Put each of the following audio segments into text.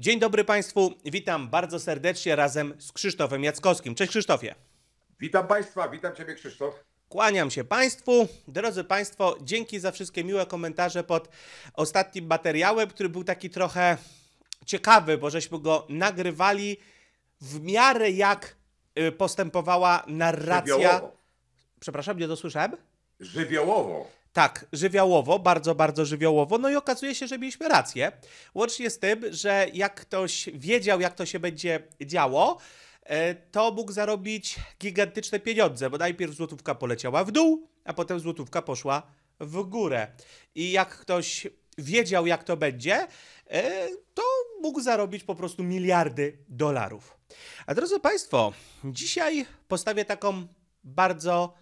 Dzień dobry Państwu, witam bardzo serdecznie razem z Krzysztofem Jackowskim. Cześć Krzysztofie. Witam Państwa, witam Ciebie Krzysztof. Kłaniam się Państwu. Drodzy Państwo, dzięki za wszystkie miłe komentarze pod ostatnim materiałem, który był taki trochę ciekawy, bo żeśmy go nagrywali w miarę jak y, postępowała narracja. Żywiołowo. Przepraszam, nie dosłyszałem? Żywiołowo. Tak, żywiołowo, bardzo, bardzo żywiołowo. No i okazuje się, że mieliśmy rację. Łącznie z tym, że jak ktoś wiedział, jak to się będzie działo, e, to mógł zarobić gigantyczne pieniądze, bo najpierw złotówka poleciała w dół, a potem złotówka poszła w górę. I jak ktoś wiedział, jak to będzie, e, to mógł zarobić po prostu miliardy dolarów. A drodzy Państwo, dzisiaj postawię taką bardzo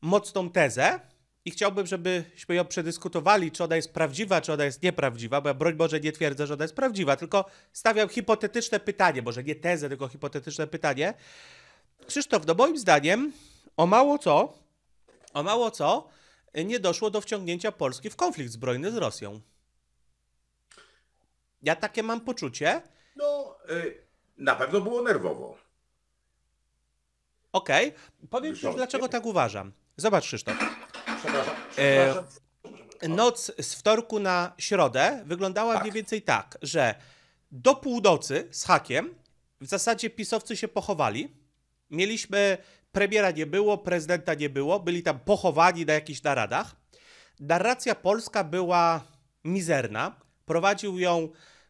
mocną tezę, i chciałbym, żebyśmy ją przedyskutowali, czy ona jest prawdziwa, czy ona jest nieprawdziwa, bo ja broń Boże nie twierdzę, że ona jest prawdziwa, tylko stawiam hipotetyczne pytanie, może nie tezę, tylko hipotetyczne pytanie. Krzysztof, no moim zdaniem o mało co, o mało co nie doszło do wciągnięcia Polski w konflikt zbrojny z Rosją. Ja takie mam poczucie. No, y, na pewno było nerwowo. Okej, okay. powiem Ci, dlaczego tak uważam. Zobacz, Krzysztof. E, noc z wtorku na środę wyglądała tak. mniej więcej tak, że do północy z hakiem w zasadzie pisowcy się pochowali. Mieliśmy premiera nie było, prezydenta nie było, byli tam pochowani na jakichś naradach. Narracja polska była mizerna. Prowadził ją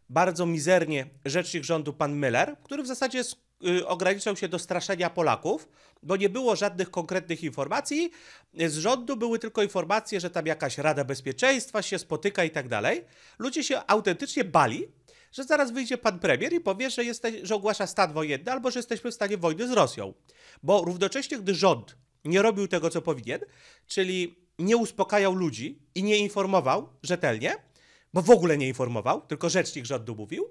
bardzo mizernie rzecznik rządu pan Miller, który w zasadzie Y, ograniczał się do straszenia Polaków, bo nie było żadnych konkretnych informacji. Z rządu były tylko informacje, że tam jakaś Rada Bezpieczeństwa się spotyka i tak dalej. Ludzie się autentycznie bali, że zaraz wyjdzie pan premier i powie, że, jesteś, że ogłasza stan wojenny albo że jesteśmy w stanie wojny z Rosją. Bo równocześnie, gdy rząd nie robił tego, co powinien, czyli nie uspokajał ludzi i nie informował rzetelnie, bo w ogóle nie informował, tylko rzecznik rządu mówił,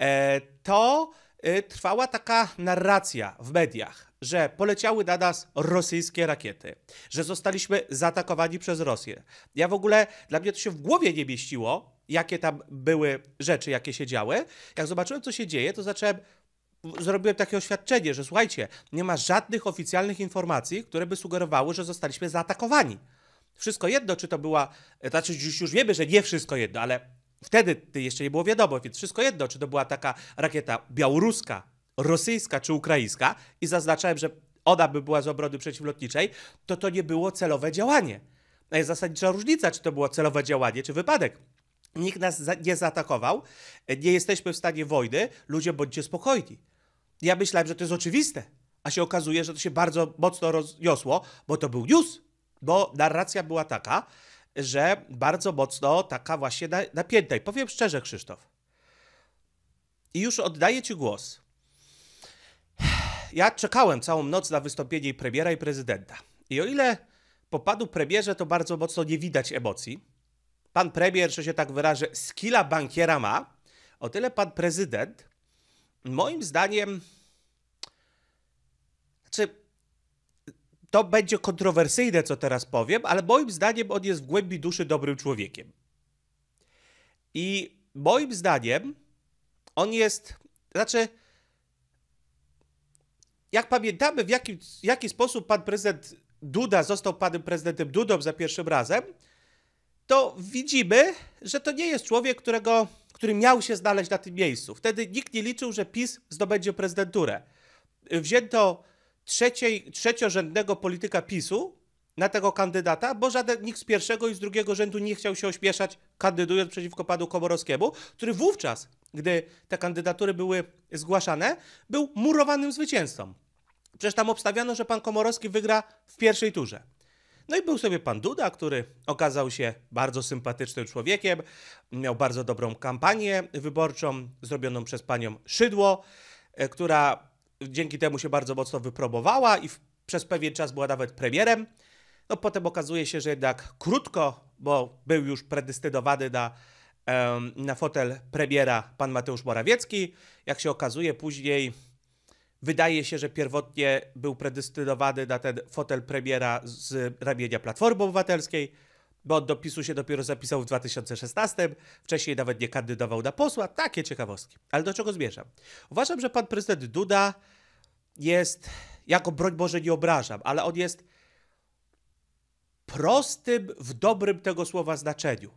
e, to Y, trwała taka narracja w mediach, że poleciały na nas rosyjskie rakiety, że zostaliśmy zaatakowani przez Rosję. Ja w ogóle, dla mnie to się w głowie nie mieściło, jakie tam były rzeczy, jakie się działy. Jak zobaczyłem, co się dzieje, to zacząłem zrobiłem takie oświadczenie, że słuchajcie, nie ma żadnych oficjalnych informacji, które by sugerowały, że zostaliśmy zaatakowani. Wszystko jedno, czy to była, znaczy już, już wiemy, że nie wszystko jedno, ale Wtedy jeszcze nie było wiadomo, więc wszystko jedno, czy to była taka rakieta białoruska, rosyjska czy ukraińska, i zaznaczałem, że ona by była z obrony przeciwlotniczej, to to nie było celowe działanie. jest zasadnicza różnica, czy to było celowe działanie, czy wypadek. Nikt nas za nie zaatakował, nie jesteśmy w stanie wojny, ludzie bądźcie spokojni. Ja myślałem, że to jest oczywiste, a się okazuje, że to się bardzo mocno rozniosło, bo to był news, bo narracja była taka, że bardzo mocno taka właśnie napięta. I powiem szczerze, Krzysztof, i już oddaję Ci głos. Ja czekałem całą noc na wystąpienie premiera i prezydenta. I o ile po panu premierze to bardzo mocno nie widać emocji, pan premier, że się tak wyrażę, skila bankiera ma, o tyle pan prezydent, moim zdaniem, to będzie kontrowersyjne, co teraz powiem, ale moim zdaniem on jest w głębi duszy dobrym człowiekiem. I moim zdaniem on jest, znaczy, jak pamiętamy, w jaki, jaki sposób pan prezydent Duda został panem prezydentem Dudą za pierwszym razem, to widzimy, że to nie jest człowiek, którego, który miał się znaleźć na tym miejscu. Wtedy nikt nie liczył, że PiS zdobędzie prezydenturę. Wzięto trzeciej, trzeciorzędnego polityka PiSu na tego kandydata, bo żaden nikt z pierwszego i z drugiego rzędu nie chciał się ośmieszać, kandydując przeciwko panu Komorowskiemu, który wówczas, gdy te kandydatury były zgłaszane, był murowanym zwycięzcą. Przecież tam obstawiano, że pan Komorowski wygra w pierwszej turze. No i był sobie pan Duda, który okazał się bardzo sympatycznym człowiekiem, miał bardzo dobrą kampanię wyborczą zrobioną przez panią Szydło, e, która dzięki temu się bardzo mocno wypromowała i w, przez pewien czas była nawet premierem. No potem okazuje się, że jednak krótko, bo był już predestynowany na, na fotel premiera pan Mateusz Morawiecki. Jak się okazuje później, wydaje się, że pierwotnie był predestynowany na ten fotel premiera z ramienia Platformy Obywatelskiej bo do PiSu się dopiero zapisał w 2016, wcześniej nawet nie kandydował na posła, takie ciekawostki. Ale do czego zmierzam? Uważam, że pan prezydent Duda jest, jako broń Boże nie obrażam, ale on jest prostym w dobrym tego słowa znaczeniu.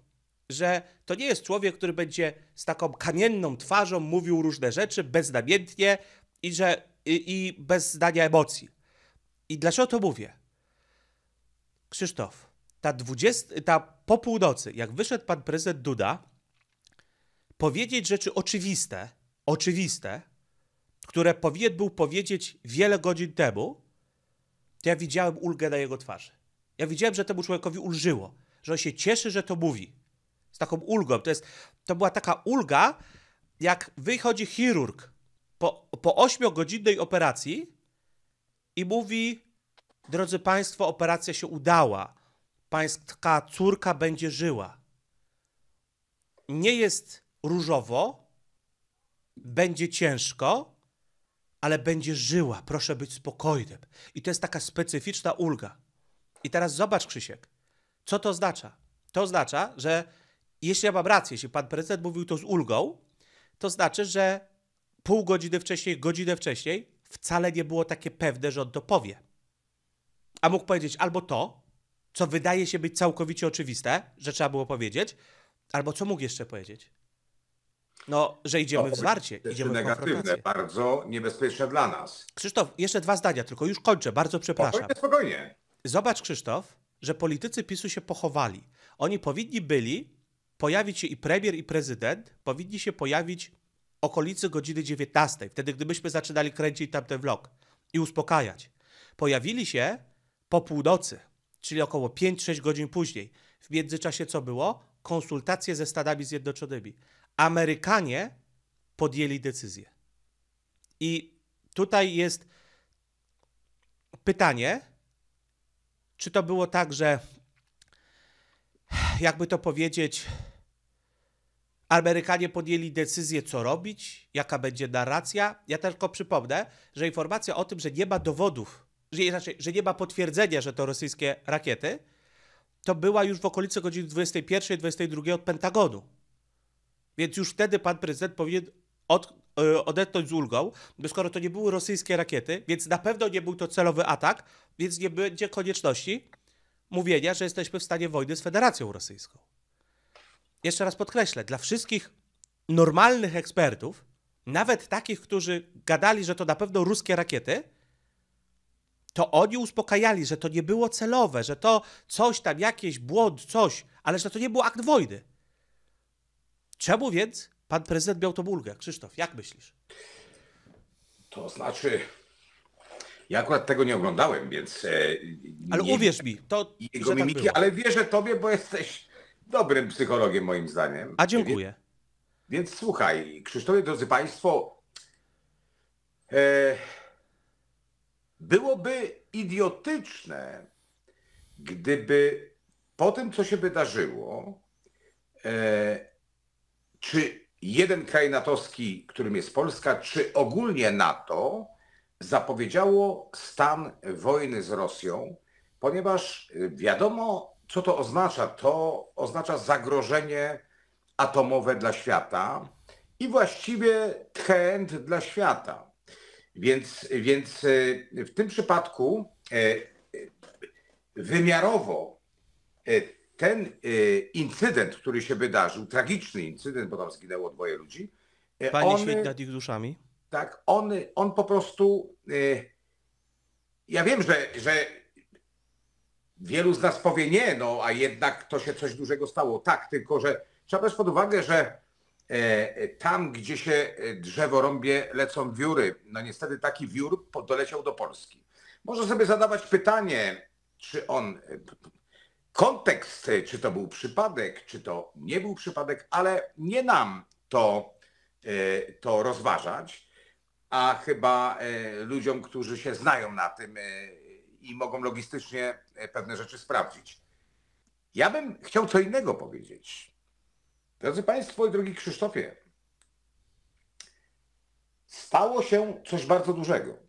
Że to nie jest człowiek, który będzie z taką kamienną twarzą mówił różne rzeczy beznamiętnie i, że, i, i bez zdania emocji. I dlaczego to mówię? Krzysztof, ta, 20, ta po północy, jak wyszedł pan prezydent Duda, powiedzieć rzeczy oczywiste, oczywiste, które powinien był powiedzieć wiele godzin temu, to ja widziałem ulgę na jego twarzy. Ja widziałem, że temu człowiekowi ulżyło, że on się cieszy, że to mówi. Z taką ulgą. To, jest, to była taka ulga, jak wychodzi chirurg po, po operacji i mówi: Drodzy Państwo, operacja się udała pańska córka będzie żyła. Nie jest różowo, będzie ciężko, ale będzie żyła. Proszę być spokojnym. I to jest taka specyficzna ulga. I teraz zobacz, Krzysiek, co to oznacza? To oznacza, że jeśli ja mam rację, jeśli pan prezydent mówił to z ulgą, to znaczy, że pół godziny wcześniej, godzinę wcześniej wcale nie było takie pewne, że on to powie. A mógł powiedzieć albo to, co wydaje się być całkowicie oczywiste, że trzeba było powiedzieć, albo co mógł jeszcze powiedzieć? No, że idziemy w no, zwarcie. Idziemy negatywne, w bardzo niebezpieczne dla nas. Krzysztof, jeszcze dwa zdania, tylko już kończę, bardzo przepraszam. Spokojnie, spokojnie. Zobacz, Krzysztof, że politycy PiSu się pochowali. Oni powinni byli pojawić się i premier, i prezydent, powinni się pojawić okolicy godziny 19, wtedy gdybyśmy zaczynali kręcić tamten vlog i uspokajać. Pojawili się po północy czyli około 5-6 godzin później. W międzyczasie co było? Konsultacje ze Stanami Zjednoczonymi. Amerykanie podjęli decyzję. I tutaj jest pytanie, czy to było tak, że jakby to powiedzieć, Amerykanie podjęli decyzję, co robić, jaka będzie narracja. Ja tylko przypomnę, że informacja o tym, że nie ma dowodów że, znaczy, że nie ma potwierdzenia, że to rosyjskie rakiety, to była już w okolicy godziny 21-22 od Pentagonu. Więc już wtedy pan prezydent powinien od, yy, e, odetnąć z ulgą, bo skoro to nie były rosyjskie rakiety, więc na pewno nie był to celowy atak, więc nie będzie konieczności mówienia, że jesteśmy w stanie wojny z Federacją Rosyjską. Jeszcze raz podkreślę, dla wszystkich normalnych ekspertów, nawet takich, którzy gadali, że to na pewno ruskie rakiety, to oni uspokajali, że to nie było celowe, że to coś tam, jakiś błąd, coś, ale że to nie był akt wojny. Czemu więc pan prezydent miał tą ulgę? Krzysztof, jak myślisz? To znaczy, ja akurat tego nie oglądałem, więc... E, ale nie, uwierz mi, to... Jego tak mimiki, ale wierzę tobie, bo jesteś dobrym psychologiem moim zdaniem. A dziękuję. Więc, więc słuchaj, Krzysztofie, drodzy państwo, e, Byłoby idiotyczne, gdyby po tym, co się wydarzyło, e, czy jeden kraj natowski, którym jest Polska, czy ogólnie NATO, zapowiedziało stan wojny z Rosją, ponieważ wiadomo, co to oznacza. To oznacza zagrożenie atomowe dla świata i właściwie trend dla świata. Więc, więc e, w tym przypadku e, wymiarowo e, ten incydent, który się wydarzył, tragiczny incydent, bo tam zginęło dwoje ludzi. Panie on, nad ich duszami. Tak, on, on po prostu. Ja wiem, że, że wielu z nas powie nie, no a jednak to się coś dużego stało. Tak, tylko że trzeba brać pod uwagę, że E, e, tam, gdzie się e, drzewo rąbie, lecą wióry. No niestety taki wiór doleciał do Polski. Może sobie zadawać pytanie, czy on, kontekst, czy to był przypadek, czy to nie był przypadek, ale nie nam to, to rozważać, a chyba ludziom, którzy się znają na tym i mogą logistycznie pewne rzeczy sprawdzić. Ja bym chciał co innego powiedzieć. Drodzy Państwo i drogi Krzysztofie, stało się coś bardzo dużego. E,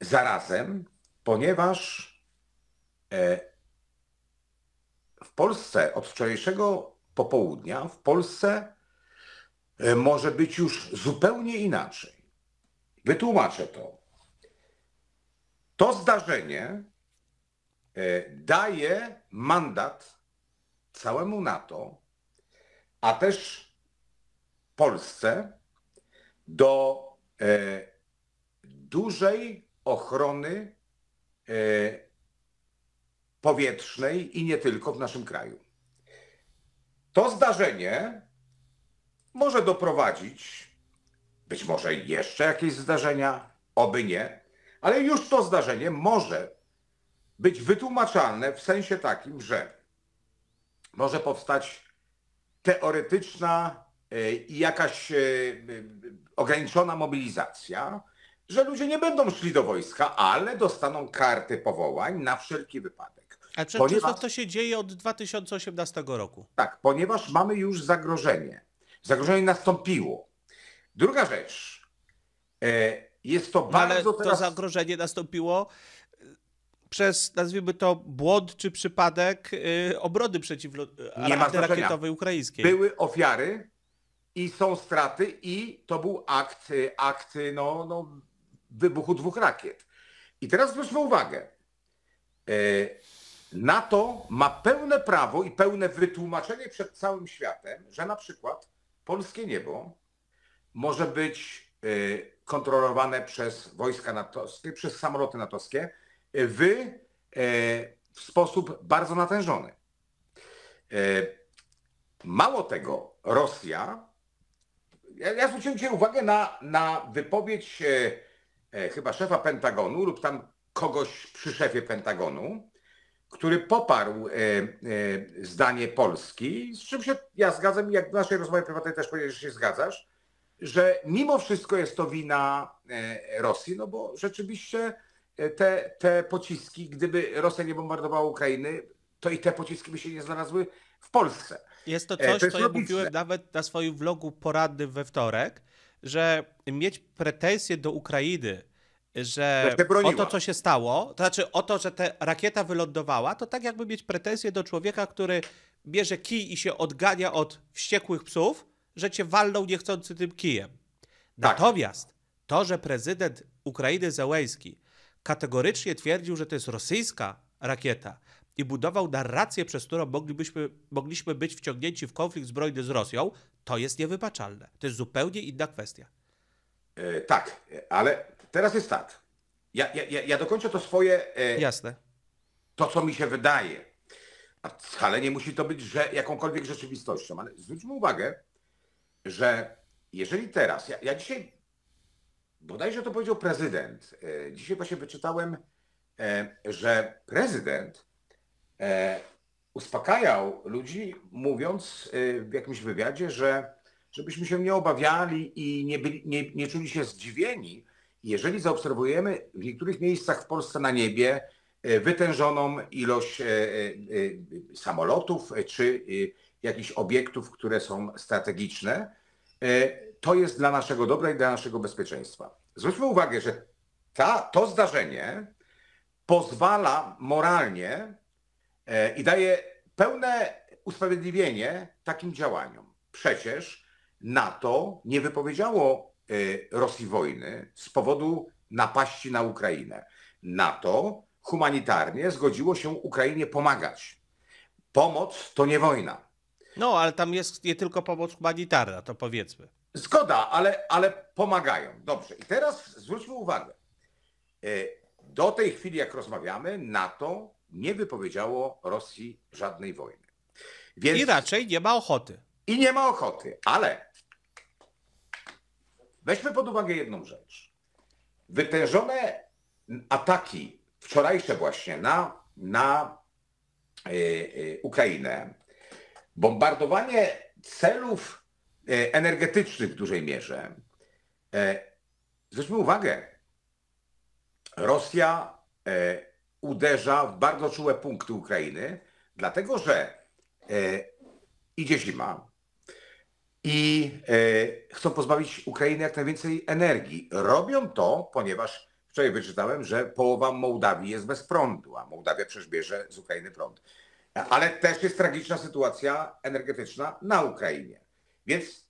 zarazem, ponieważ e, w Polsce od wczorajszego popołudnia, w Polsce e, może być już zupełnie inaczej. Wytłumaczę to. To zdarzenie daje mandat całemu NATO, a też Polsce do e, dużej ochrony e, powietrznej i nie tylko w naszym kraju. To zdarzenie może doprowadzić, być może jeszcze jakieś zdarzenia, oby nie, ale już to zdarzenie może być wytłumaczalne w sensie takim, że może powstać teoretyczna e, i jakaś e, e, ograniczona mobilizacja, że ludzie nie będą szli do wojska, ale dostaną karty powołań na wszelki wypadek. A przecież ponieważ... to się dzieje od 2018 roku. Tak, ponieważ mamy już zagrożenie. Zagrożenie nastąpiło. Druga rzecz. Jest to bardzo. No ale teraz... to zagrożenie nastąpiło przez, nazwijmy to, błąd czy przypadek yy, obrony rakietowej ukraińskiej. Były ofiary i są straty i to był akt, y, akt y, no, no, wybuchu dwóch rakiet. I teraz zwróćmy uwagę. Y, NATO ma pełne prawo i pełne wytłumaczenie przed całym światem, że na przykład polskie niebo może być kontrolowane przez wojska natowskie, przez samoloty natowskie, E, wy e, w sposób bardzo natężony. E, mało tego, Rosja, ja, ja zwróciłem dzisiaj uwagę na, na wypowiedź chyba szefa Pentagonu lub tam kogoś przy szefie Pentagonu, który poparł zdanie Polski, z czym się ja zgadzam, i jak w naszej rozmowie prywatnej też powiedziałeś, że się zgadzasz, że mimo wszystko jest to wina Rosji, no bo rzeczywiście E, te, te pociski, gdyby Rosja nie bombardowała Ukrainy, to i te pociski by się nie znalazły w Polsce. Jest to e, coś, to jest co ja mówiłem nawet na swoim vlogu porady we wtorek, że mieć pretensje do Ukrainy, że o to, co się stało, to znaczy o to, że ta rakieta wylądowała, to tak jakby mieć pretensje do człowieka, który bierze kij i się odgania od wściekłych psów, że cię walną niechcący tym kijem. Tak. Natomiast to, że prezydent Ukrainy Zełęski kategorycznie twierdził, że to jest rosyjska rakieta i budował narrację, przez którą moglibyśmy, mogliśmy być wciągnięci w konflikt zbrojny z Rosją, to jest niewybaczalne. To jest zupełnie inna kwestia. E, tak, ale teraz jest tak. Ja, ja, ja dokończę to swoje. E, Jasne. To, co mi się wydaje. A wcale nie musi to być że jakąkolwiek rzeczywistością, ale zwróćmy uwagę, że jeżeli teraz, ja, ja dzisiaj bodajże to powiedział prezydent. E, dzisiaj właśnie wyczytałem, e, że prezydent e, uspokajał ludzi, mówiąc w jakimś wywiadzie, że żebyśmy się nie obawiali i nie, byli, nie, nie czuli się zdziwieni, jeżeli zaobserwujemy w niektórych miejscach w Polsce na niebie wytężoną ilość samolotów czy jakichś obiektów, które są strategiczne, to jest dla naszego dobra i dla naszego bezpieczeństwa. Zwróćmy uwagę, że ta, to zdarzenie pozwala moralnie e, i daje pełne usprawiedliwienie takim działaniom. Przecież NATO nie wypowiedziało e, Rosji wojny z powodu napaści na Ukrainę. NATO humanitarnie zgodziło się Ukrainie pomagać. Pomoc to nie wojna. No, ale tam jest nie tylko pomoc humanitarna, to powiedzmy. Zgoda, ale, ale pomagają. Dobrze. I teraz zwróćmy uwagę. E, do tej chwili, jak rozmawiamy, NATO nie wypowiedziało Rosji żadnej wojny. Więc... I raczej nie ma ochoty. I nie ma ochoty, ale weźmy pod uwagę jedną rzecz. Wytężone ataki, wczorajsze właśnie, na, na yy, Ukrainę, bombardowanie celów E, energetycznych w dużej mierze. E, zwróćmy uwagę, Rosja e, uderza w bardzo czułe punkty Ukrainy, dlatego że idzie zima i chcą pozbawić Ukrainy jak najwięcej energii. Robią to, ponieważ wczoraj wyczytałem, że połowa Mołdawii jest bez prądu, a Mołdawia przeżbierze z Ukrainy prąd. Ale też jest tragiczna sytuacja energetyczna na Ukrainie. Więc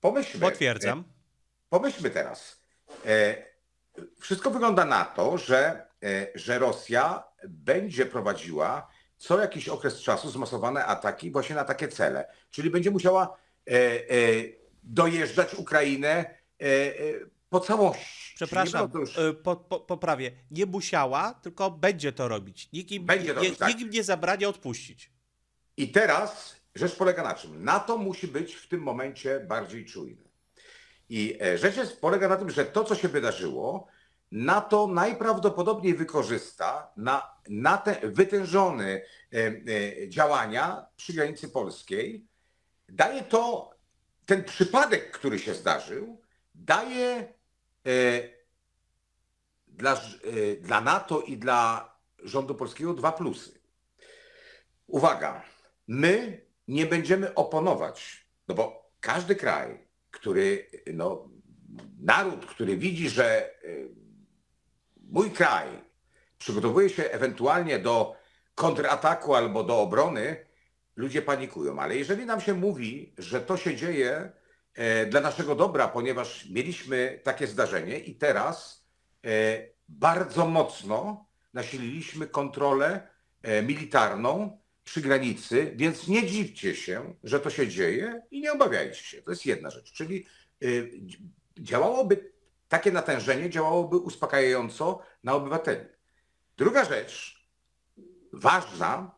pomyślmy. Potwierdzam. E, pomyślmy teraz. E, wszystko wygląda na to, że, e, że Rosja będzie prowadziła co jakiś okres czasu zmasowane ataki właśnie na takie cele. Czyli będzie musiała dojeżdżać Ukrainę po całości. Przepraszam, nie już... po, po, poprawię. Nie musiała, tylko będzie to robić. Nikim będzie nie, tak. nikt im nie zabrania odpuścić. I teraz Rzecz polega na czym? NATO musi być w tym momencie bardziej czujne. I e, rzecz jest, polega na tym, że to, co się wydarzyło, NATO najprawdopodobniej wykorzysta na, na te wytężone e, e, działania przy granicy polskiej. Daje to, ten przypadek, który się zdarzył, daje dla, dla NATO i dla rządu polskiego dwa plusy. Uwaga, my nie będziemy oponować, no bo każdy kraj, który, no, naród, który widzi, że y, mój kraj przygotowuje się ewentualnie do kontrataku albo do obrony, ludzie panikują. Ale jeżeli nam się mówi, że to się dzieje e, dla naszego dobra, ponieważ mieliśmy takie zdarzenie i teraz e, bardzo mocno nasililiśmy kontrolę e, militarną przy granicy, więc nie dziwcie się, że to się dzieje i nie obawiajcie się. To jest jedna rzecz. Czyli y, działałoby, takie natężenie działałoby uspokajająco na obywateli. Druga rzecz, ważna,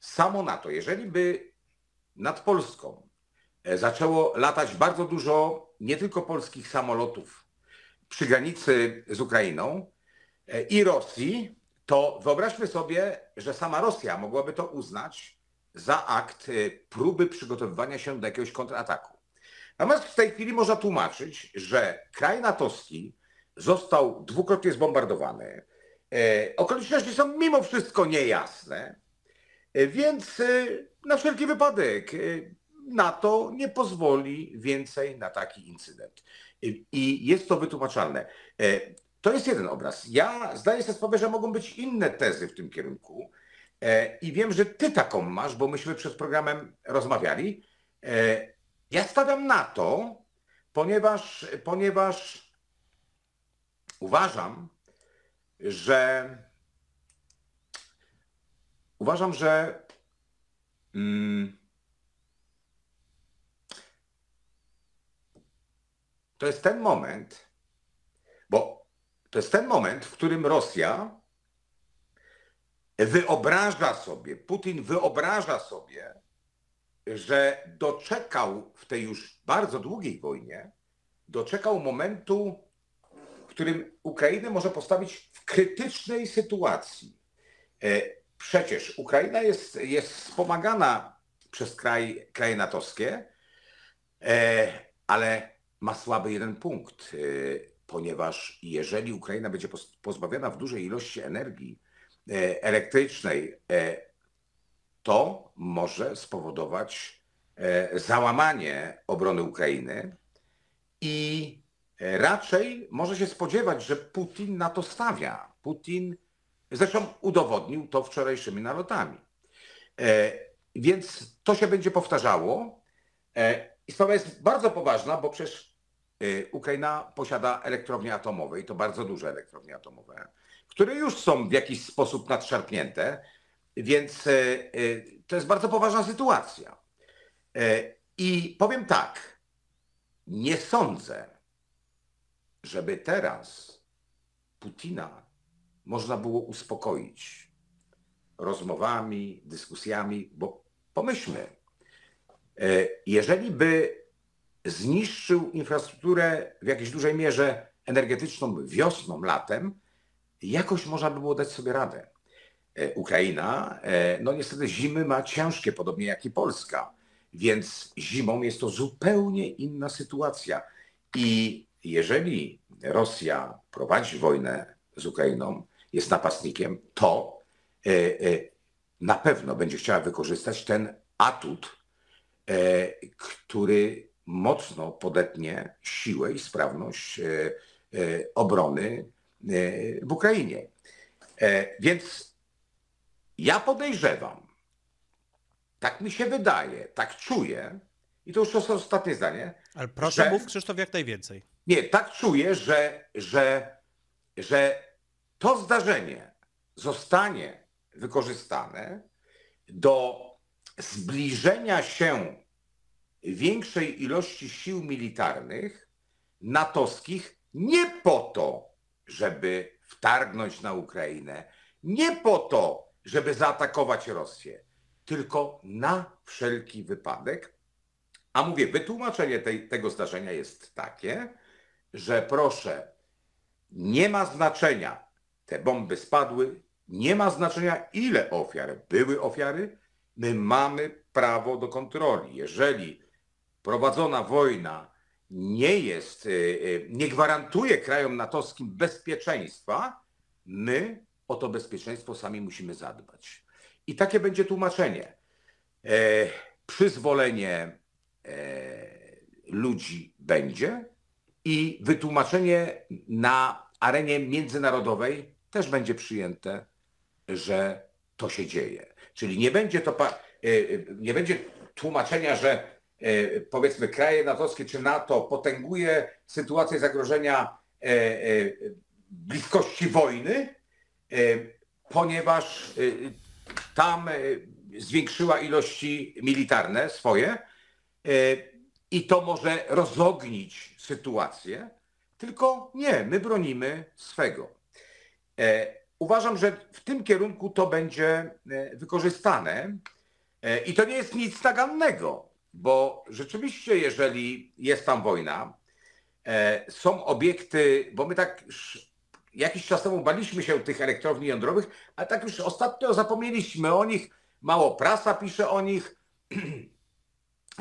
samo NATO. Jeżeli by nad Polską e, zaczęło latać bardzo dużo nie tylko polskich samolotów przy granicy z Ukrainą e, i Rosji, to wyobraźmy sobie, że sama Rosja mogłaby to uznać za akt y, próby przygotowywania się do jakiegoś kontrataku. Natomiast w tej chwili można tłumaczyć, że kraj natowski został dwukrotnie zbombardowany. Y, okoliczności są mimo wszystko niejasne, y, więc na wszelki wypadek NATO nie pozwoli więcej na taki incydent. I jest to wytłumaczalne. To jest jeden obraz. Ja zdaję sobie sprawę, że mogą być inne tezy w tym kierunku e, i wiem, że ty taką masz, bo myśmy przed programem rozmawiali. E, ja stawiam na to, ponieważ, ponieważ uważam, że uważam, że mm, to jest ten moment, to jest ten moment, w którym Rosja wyobraża sobie, Putin wyobraża sobie, że doczekał w tej już bardzo długiej wojnie, doczekał momentu, w którym Ukrainę może postawić w krytycznej sytuacji. E, przecież Ukraina jest, jest wspomagana przez kraj, kraje natowskie, e, ale ma słaby jeden punkt. E, ponieważ jeżeli Ukraina będzie pozbawiona w dużej ilości energii e, elektrycznej, e, to może spowodować e, załamanie obrony Ukrainy i raczej może się spodziewać, że Putin na to stawia. Putin zresztą udowodnił to wczorajszymi nalotami. Więc to się będzie powtarzało. I sprawa jest bardzo poważna, bo przecież Y, Ukraina posiada elektrownie atomowe i to bardzo duże elektrownie atomowe, które już są w jakiś sposób nadszarpnięte, więc y, y, to jest bardzo poważna sytuacja. I powiem tak, nie sądzę, żeby teraz Putina można było uspokoić rozmowami, dyskusjami, bo pomyślmy, jeżeli by zniszczył infrastrukturę w jakiejś dużej mierze energetyczną wiosną, latem, jakoś można by było dać sobie radę. E, Ukraina, e, no niestety zimy ma ciężkie, podobnie jak i Polska, więc zimą jest to zupełnie inna sytuacja. I jeżeli Rosja prowadzi wojnę z Ukrainą, jest napastnikiem, to e, na pewno będzie chciała wykorzystać ten atut, który mocno podetnie siłę i sprawność e, e, obrony e, w Ukrainie. Więc ja podejrzewam, tak mi się wydaje, tak czuję, i to już to ostatnie zdanie. Ale proszę że, mów Krzysztof jak najwięcej. Nie, tak czuję, że, że, że to zdarzenie zostanie wykorzystane do zbliżenia się większej ilości sił militarnych natowskich nie po to, żeby wtargnąć na Ukrainę, nie po to, żeby zaatakować Rosję, tylko na wszelki wypadek. A mówię, wytłumaczenie tej, tego zdarzenia jest takie, że proszę, nie ma znaczenia, te bomby spadły, nie ma znaczenia ile ofiar, były ofiary, my mamy prawo do kontroli. Jeżeli prowadzona wojna nie jest, e, e, nie gwarantuje krajom natowskim bezpieczeństwa, my o to bezpieczeństwo sami musimy zadbać. I takie będzie tłumaczenie. E, przyzwolenie e, ludzi będzie i wytłumaczenie na arenie międzynarodowej też będzie przyjęte, że to się dzieje. Czyli nie będzie to, e, nie będzie tłumaczenia, że E, powiedzmy kraje natowskie czy NATO potęguje sytuację zagrożenia e, e, bliskości wojny, ponieważ tam zwiększyła ilości militarne swoje i to może rozognić sytuację, tylko nie, my bronimy swego. Uważam, że w tym kierunku to będzie wykorzystane i to nie jest nic nagannego bo rzeczywiście, jeżeli jest tam wojna, e, są obiekty, bo my tak jakiś czas temu baliśmy się tych elektrowni jądrowych, a tak już ostatnio zapomnieliśmy o nich, mało prasa pisze o nich,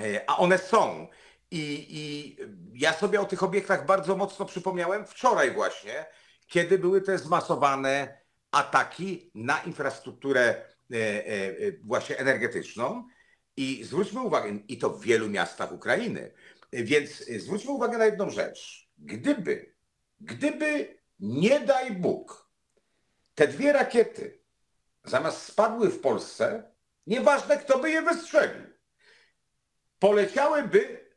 e, a one są. I, I, ja sobie o tych obiektach bardzo mocno przypomniałem wczoraj właśnie, kiedy były te zmasowane ataki na infrastrukturę e, właśnie energetyczną. I zwróćmy uwagę, i to w wielu miastach Ukrainy, więc zwróćmy uwagę na jedną rzecz. Gdyby, gdyby, nie daj Bóg, te dwie rakiety zamiast spadły w Polsce, nieważne kto by je wystrzelił, poleciałyby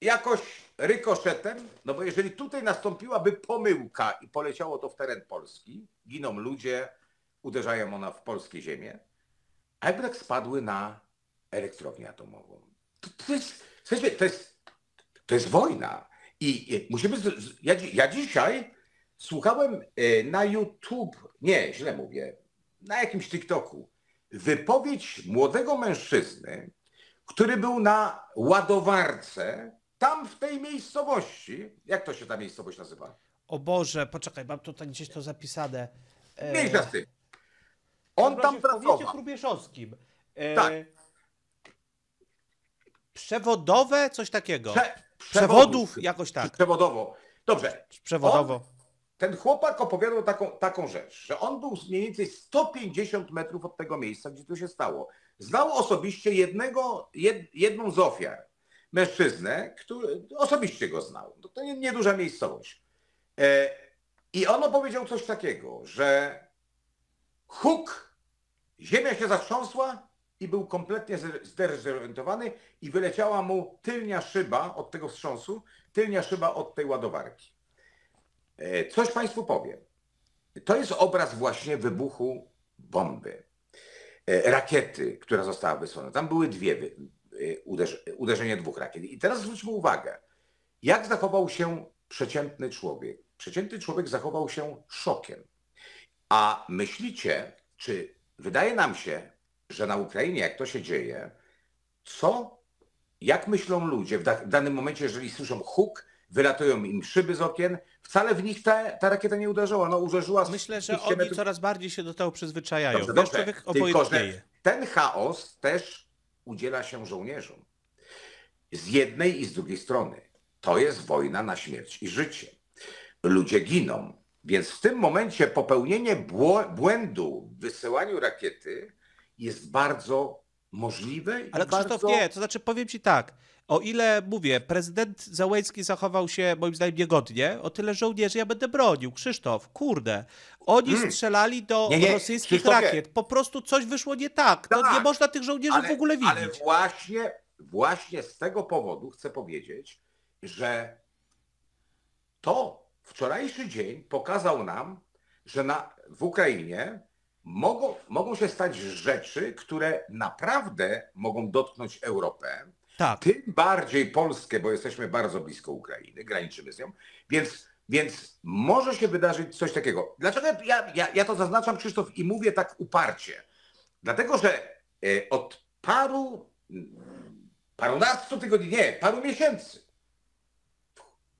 jakoś rykoszetem, no bo jeżeli tutaj nastąpiłaby pomyłka i poleciało to w teren Polski, giną ludzie, uderzają ona w polskie ziemię, a jakby tak spadły na elektrownię atomową. To, to, jest, to, jest, to jest wojna. I, i musimy. Ja, ja, dzisiaj słuchałem e, na YouTube, nie, źle mówię, na jakimś TikToku, wypowiedź młodego mężczyzny, który był na ładowarce tam w tej miejscowości. Jak to się ta miejscowość nazywa? O Boże, poczekaj, mam tutaj gdzieś to zapisane. E, Mniejsza z tym. On tam pracował. W powiecie hrubieszowskim. E, tak. Przewodowe, coś takiego. Prze przewodów, przewodów, jakoś tak. Przewodowo. Dobrze. Przewodowo. On, ten chłopak opowiadał taką, taką rzecz, że on był mniej więcej 150 metrów od tego miejsca, gdzie to się stało. Znał osobiście jednego, jed, jedną z ofiar, mężczyznę, który osobiście go znał. No to nie, nieduża miejscowość. E, I on opowiedział coś takiego, że huk, ziemia się zatrząsła, i był kompletnie zdezorientowany i wyleciała mu tylnia szyba od tego wstrząsu, tylnia szyba od tej ładowarki. E, coś Państwu powiem. To jest obraz właśnie wybuchu bomby, e, rakiety, która została wysłana. Tam były dwie, e, uderzenie dwóch rakiet. I teraz zwróćmy uwagę, jak zachował się przeciętny człowiek. Przeciętny człowiek zachował się szokiem. A myślicie, czy wydaje nam się, że na Ukrainie, jak to się dzieje, co, jak myślą ludzie w, da, w danym momencie, jeżeli słyszą huk, wylatują im szyby z okien. Wcale w nich ta, ta rakieta nie uderzyła, no uderzyła... Myślę, że oni metrów... coraz bardziej się do tego przyzwyczajają. Dobrze, dobrze. Tylko, że ten chaos też udziela się żołnierzom. Z jednej i z drugiej strony. To jest wojna na śmierć i życie. Ludzie giną. Więc w tym momencie popełnienie błędu w wysyłaniu rakiety jest bardzo możliwe. Ale Krzysztof, bardzo... nie, to znaczy powiem ci tak. O ile mówię, prezydent Załęcki zachował się moim zdaniem niegodnie, o tyle żołnierzy ja będę bronił. Krzysztof, kurde. Oni mm. strzelali do nie, nie. rosyjskich rakiet. Po prostu coś wyszło nie tak. tak nie można tych żołnierzy ale, w ogóle widzieć. Ale właśnie, właśnie z tego powodu chcę powiedzieć, że to wczorajszy dzień pokazał nam, że na, w Ukrainie mogą, mogą się stać rzeczy, które naprawdę mogą dotknąć Europę. Tak. Tym bardziej Polskę, bo jesteśmy bardzo blisko Ukrainy, graniczymy z nią. Więc, więc może się wydarzyć coś takiego. Dlaczego ja, ja, ja to zaznaczam, Krzysztof, i mówię tak uparcie? Dlatego, że e, od paru, parunastu tygodni, nie, paru miesięcy,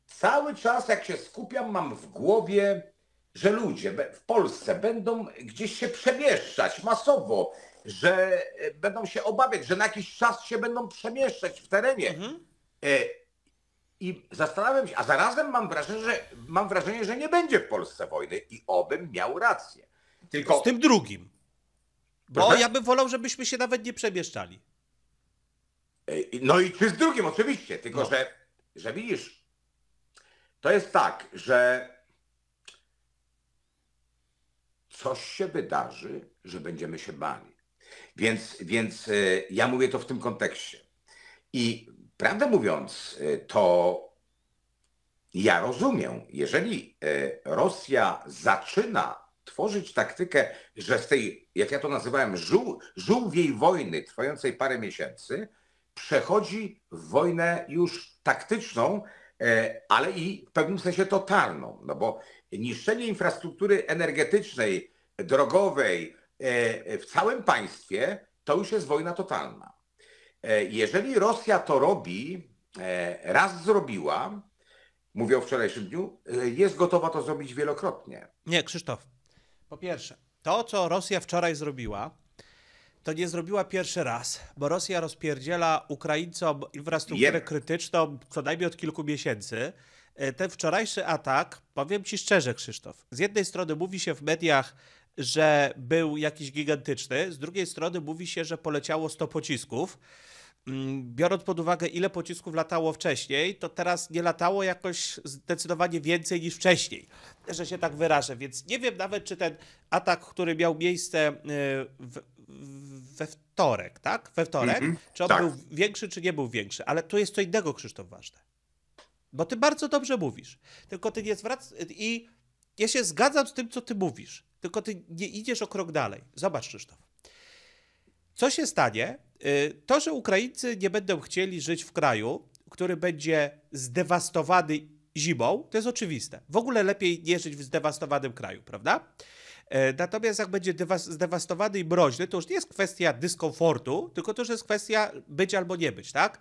cały czas jak się skupiam, mam w głowie że ludzie w Polsce będą gdzieś się przemieszczać masowo, że e, będą się obawiać, że na jakiś czas się będą przemieszczać w terenie. Mhm. E, I zastanawiam się, a zarazem mam wrażenie, że, mam wrażenie, że nie będzie w Polsce wojny i obym miał rację. Tylko... Z tym drugim. Bo Proszę? ja bym wolał, żebyśmy się nawet nie przemieszczali. E, no i czy z drugim oczywiście, tylko no. że, że widzisz, to jest tak, że coś się wydarzy, że będziemy się bali. Więc, więc e, ja mówię to w tym kontekście. I prawdę mówiąc, e, to ja rozumiem, jeżeli e, Rosja zaczyna tworzyć taktykę, że z tej, jak ja to nazywałem, żół, żółwiej wojny trwającej parę miesięcy, przechodzi w wojnę już taktyczną, ale i w pewnym sensie totalną. No bo niszczenie infrastruktury energetycznej, drogowej e, e, w całym państwie, to już jest wojna totalna. E, jeżeli Rosja to robi, raz zrobiła, mówię o wczorajszym dniu, jest gotowa to zrobić wielokrotnie. Nie, Krzysztof. Po pierwsze, to co Rosja wczoraj zrobiła, to nie zrobiła pierwszy raz, bo Rosja rozpierdziela Ukraińcom infrastrukturę Jemy. krytyczną co najmniej od kilku miesięcy. E, ten wczorajszy atak, powiem ci szczerze, Krzysztof, z jednej strony mówi się w mediach, że był jakiś gigantyczny, z drugiej strony mówi się, że poleciało 100 pocisków. Mm, biorąc pod uwagę, ile pocisków latało wcześniej, to teraz nie latało jakoś zdecydowanie więcej niż wcześniej, że się tak wyrażę. Więc nie wiem nawet, czy ten atak, który miał miejsce e, w, we wtorek, tak? We wtorek, mm -hmm. czy on tak. był większy, czy nie był większy. Ale tu jest co innego, Krzysztof, ważne. Bo ty bardzo dobrze mówisz. Tylko ty nie zwracasz. I ja się zgadzam z tym, co ty mówisz. Tylko ty nie idziesz o krok dalej. Zobacz, Krzysztof. Co się stanie? Y, to, że Ukraińcy nie będą chcieli żyć w kraju, który będzie zdewastowany zimą, to jest oczywiste. W ogóle lepiej nie żyć w zdewastowanym kraju, prawda? Y, natomiast jak będzie zdewastowany i mroźny, to już nie jest kwestia dyskomfortu, tylko to już jest kwestia być albo nie być, tak?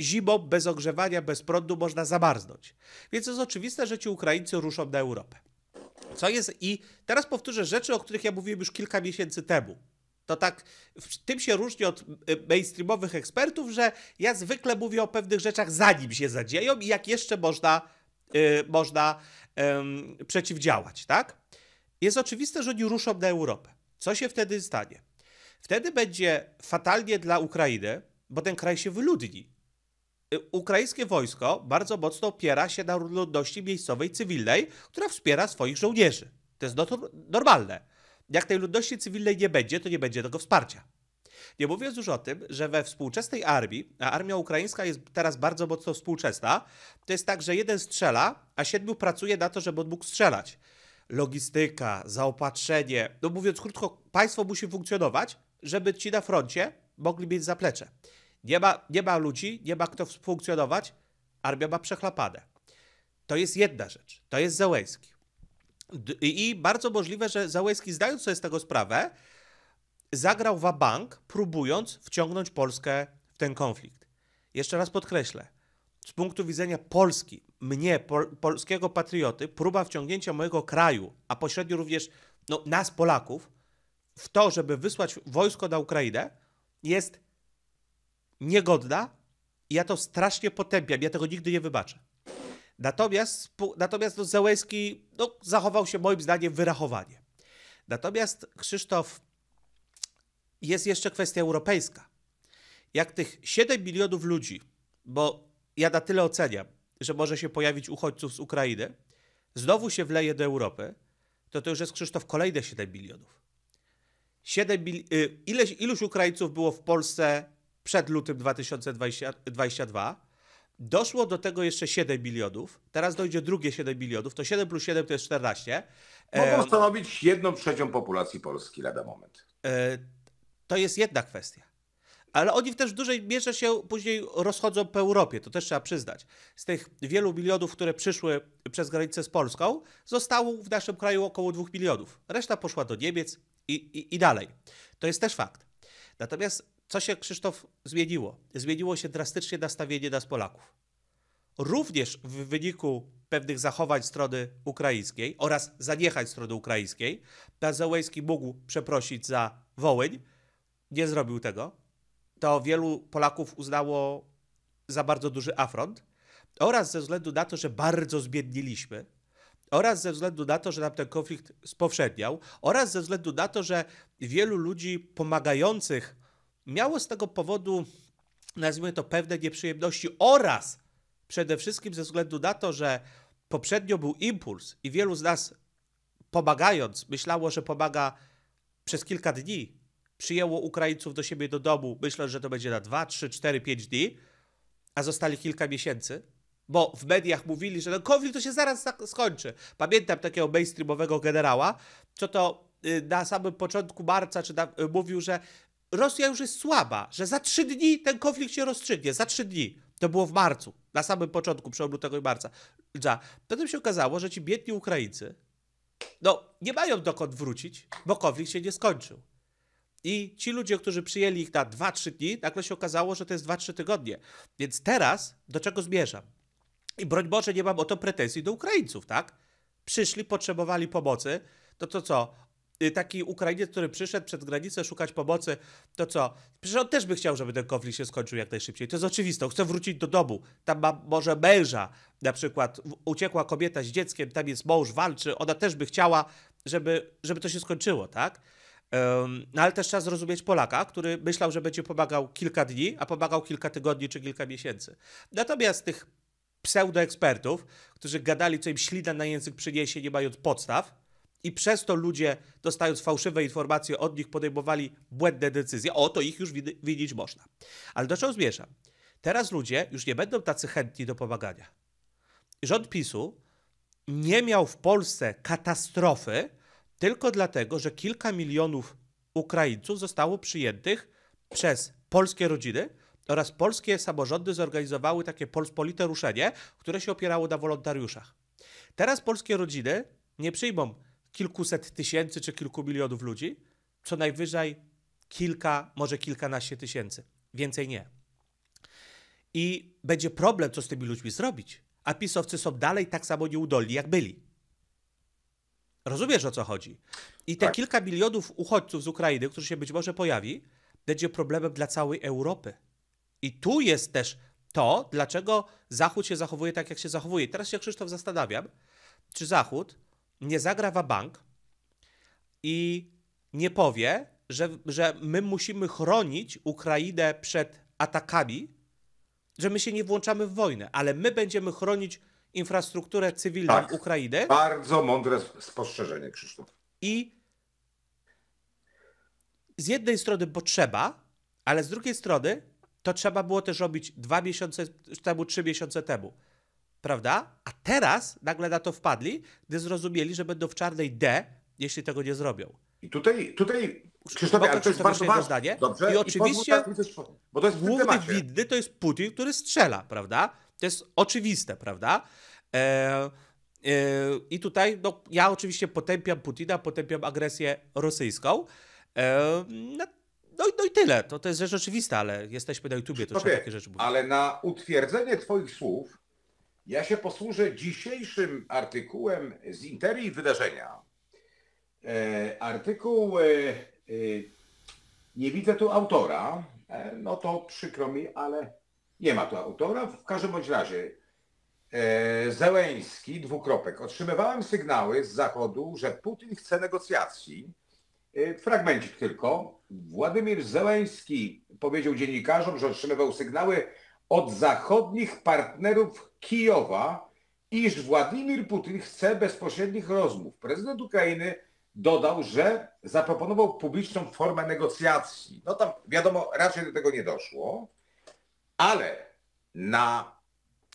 Zimą, bez ogrzewania, bez prądu można zamarznąć. Więc jest oczywiste, że ci Ukraińcy ruszą na Europę. Co jest i teraz powtórzę rzeczy, o których ja mówiłem już kilka miesięcy temu. To tak, w tym się różni od y, mainstreamowych ekspertów, że ja zwykle mówię o pewnych rzeczach zanim się zadzieją i jak jeszcze można, yy, można yy, przeciwdziałać, tak? Jest oczywiste, że oni ruszą na Europę. Co się wtedy stanie? Wtedy będzie fatalnie dla Ukrainy, bo ten kraj się wyludni. Y, ukraińskie wojsko bardzo mocno opiera się na ludności miejscowej, cywilnej, która wspiera swoich żołnierzy. To jest normalne. Jak tej ludności cywilnej nie będzie, to nie będzie tego wsparcia. Nie mówiąc już o tym, że we współczesnej armii, a armia ukraińska jest teraz bardzo mocno współczesna, to jest tak, że jeden strzela, a siedmiu pracuje na to, żeby on mógł strzelać. Logistyka, zaopatrzenie, no mówiąc krótko, państwo musi funkcjonować, żeby ci na froncie mogli mieć zaplecze. Nie ma, nie ma ludzi, nie ma kto funkcjonować, armia ma przechlapane. To jest jedna rzecz. To jest Załęski. I bardzo możliwe, że Załęski, zdając sobie z tego sprawę, zagrał wabank, próbując wciągnąć Polskę w ten konflikt. Jeszcze raz podkreślę. Z punktu widzenia Polski, mnie, pol polskiego patrioty, próba wciągnięcia mojego kraju, a pośrednio również no, nas, Polaków, w to, żeby wysłać wojsko na Ukrainę, jest niegodna i ja to strasznie potępiam, ja tego nigdy nie wybaczę. Natomiast, natomiast no, no, zachował się moim zdaniem wyrachowanie. Natomiast Krzysztof, jest jeszcze kwestia europejska. Jak tych 7 milionów ludzi, bo ja na tyle oceniam, że może się pojawić uchodźców z Ukrainy, znowu się wleje do Europy, to to już jest Krzysztof kolejne 7 milionów. 7 mil... Y, ileś, iluś Ukraińców było w Polsce przed lutym 2022. Doszło do tego jeszcze 7 milionów, teraz dojdzie drugie 7 milionów, to 7 plus 7 to jest 14. Mogą stanowić e, jedną trzecią populacji Polski lada moment. E, to jest jedna kwestia. Ale oni też w dużej mierze się później rozchodzą po Europie, to też trzeba przyznać. Z tych wielu milionów, które przyszły przez granicę z Polską, zostało w naszym kraju około 2 milionów. Reszta poszła do Niemiec i, i, i dalej. To jest też fakt. Natomiast co się, Krzysztof, zmieniło? Zmieniło się drastycznie nastawienie nas Polaków. Również w wyniku pewnych zachowań strony ukraińskiej oraz zaniechań strony ukraińskiej, pan Załęski mógł przeprosić za Wołyń, nie zrobił tego. To wielu Polaków uznało za bardzo duży afront oraz ze względu na to, że bardzo zbiedniliśmy, oraz ze względu na to, że nam ten konflikt spowszedniał, oraz ze względu na to, że wielu ludzi pomagających miało z tego powodu, nazwijmy to, pewne nieprzyjemności oraz przede wszystkim ze względu na to, że poprzednio był impuls i wielu z nas pomagając, myślało, że pomaga przez kilka dni, przyjęło Ukraińców do siebie do domu, myśląc, że to będzie na 2, 3, 4, 5 dni, a zostali kilka miesięcy, bo w mediach mówili, że ten no, konflikt to się zaraz skończy. Pamiętam takiego mainstreamowego generała, co to y, na samym początku marca czy na, y, mówił, że Rosja już jest słaba, że za trzy dni ten konflikt się rozstrzygnie. Za trzy dni. To było w marcu, na samym początku, przełomu lutego i marca. Ja. Potem się okazało, że ci biedni Ukraińcy, no, nie mają dokąd wrócić, bo konflikt się nie skończył. I ci ludzie, którzy przyjęli ich na 2-3 dni, nagle się okazało, że to jest 2-3 tygodnie. Więc teraz do czego zmierzam? I broń Boże, nie mam o to pretensji do Ukraińców, tak? Przyszli, potrzebowali pomocy, to no to co? Y, taki Ukrainiec, który przyszedł przed granicę szukać pomocy, to co? Przecież on też by chciał, żeby ten konflikt się skończył jak najszybciej. To jest oczywiste. Chce wrócić do domu. Tam ma może męża, na przykład uciekła kobieta z dzieckiem, tam jest mąż, walczy. Ona też by chciała, żeby, żeby to się skończyło, tak? No ale też trzeba zrozumieć Polaka, który myślał, że będzie pomagał kilka dni, a pomagał kilka tygodni czy kilka miesięcy. Natomiast tych pseudoekspertów, którzy gadali, co im ślina na język przyniesie, nie mając podstaw, i przez to ludzie, dostając fałszywe informacje od nich, podejmowali błędne decyzje. O, to ich już winić można. Ale do czego zmierzam? Teraz ludzie już nie będą tacy chętni do pomagania. Rząd PiSu nie miał w Polsce katastrofy tylko dlatego, że kilka milionów Ukraińców zostało przyjętych przez polskie rodziny oraz polskie samorządy zorganizowały takie polspolite ruszenie, które się opierało na wolontariuszach. Teraz polskie rodziny nie przyjmą kilkuset tysięcy czy kilku milionów ludzi, co najwyżej kilka, może kilkanaście tysięcy. Więcej nie. I będzie problem, co z tymi ludźmi zrobić. A pisowcy są dalej tak samo nieudolni, jak byli. Rozumiesz, o co chodzi? I te tak. kilka milionów uchodźców z Ukrainy, którzy się być może pojawi, będzie problemem dla całej Europy. I tu jest też to, dlaczego Zachód się zachowuje tak, jak się zachowuje. Teraz się Krzysztof zastanawiam, czy Zachód nie zagra w bank i nie powie, że, że my musimy chronić Ukrainę przed atakami, że my się nie włączamy w wojnę, ale my będziemy chronić infrastrukturę cywilną tak, Ukrainy. Bardzo mądre spostrzeżenie, Krzysztof. I z jednej strony, bo trzeba, ale z drugiej strony to trzeba było też robić dwa miesiące temu, trzy miesiące temu prawda? A teraz nagle na to wpadli, gdy zrozumieli, że będą w czarnej D, jeśli tego nie zrobią. I tutaj, tutaj to jest bardzo ważne. Zdanie. Dobrze? I oczywiście tak bo to jest główny widny, to jest Putin, który strzela, prawda? To jest oczywiste, prawda? E, e, I tutaj no, ja oczywiście potępiam Putina, potępiam agresję rosyjską. E, no, no, no, i tyle. To, to jest rzecz oczywista, ale jesteśmy na YouTubie, to już trzeba takie rzeczy mówić. Ale na utwierdzenie twoich słów ja się posłużę dzisiejszym artykułem z Interii Wydarzenia. E, artykuł, e, e, nie widzę tu autora, no to przykro mi, ale nie ma tu autora. W każdym bądź razie Zełęński, dwukropek. Otrzymywałem sygnały z Zachodu, że Putin chce negocjacji. Fragmencik tylko. Władimir Zełęński powiedział dziennikarzom, że otrzymywał sygnały od zachodnich partnerów Kijowa, iż Władimir Putin chce bezpośrednich rozmów. Prezydent Ukrainy dodał, że zaproponował publiczną formę negocjacji. No tam wiadomo, raczej do tego nie doszło, ale na...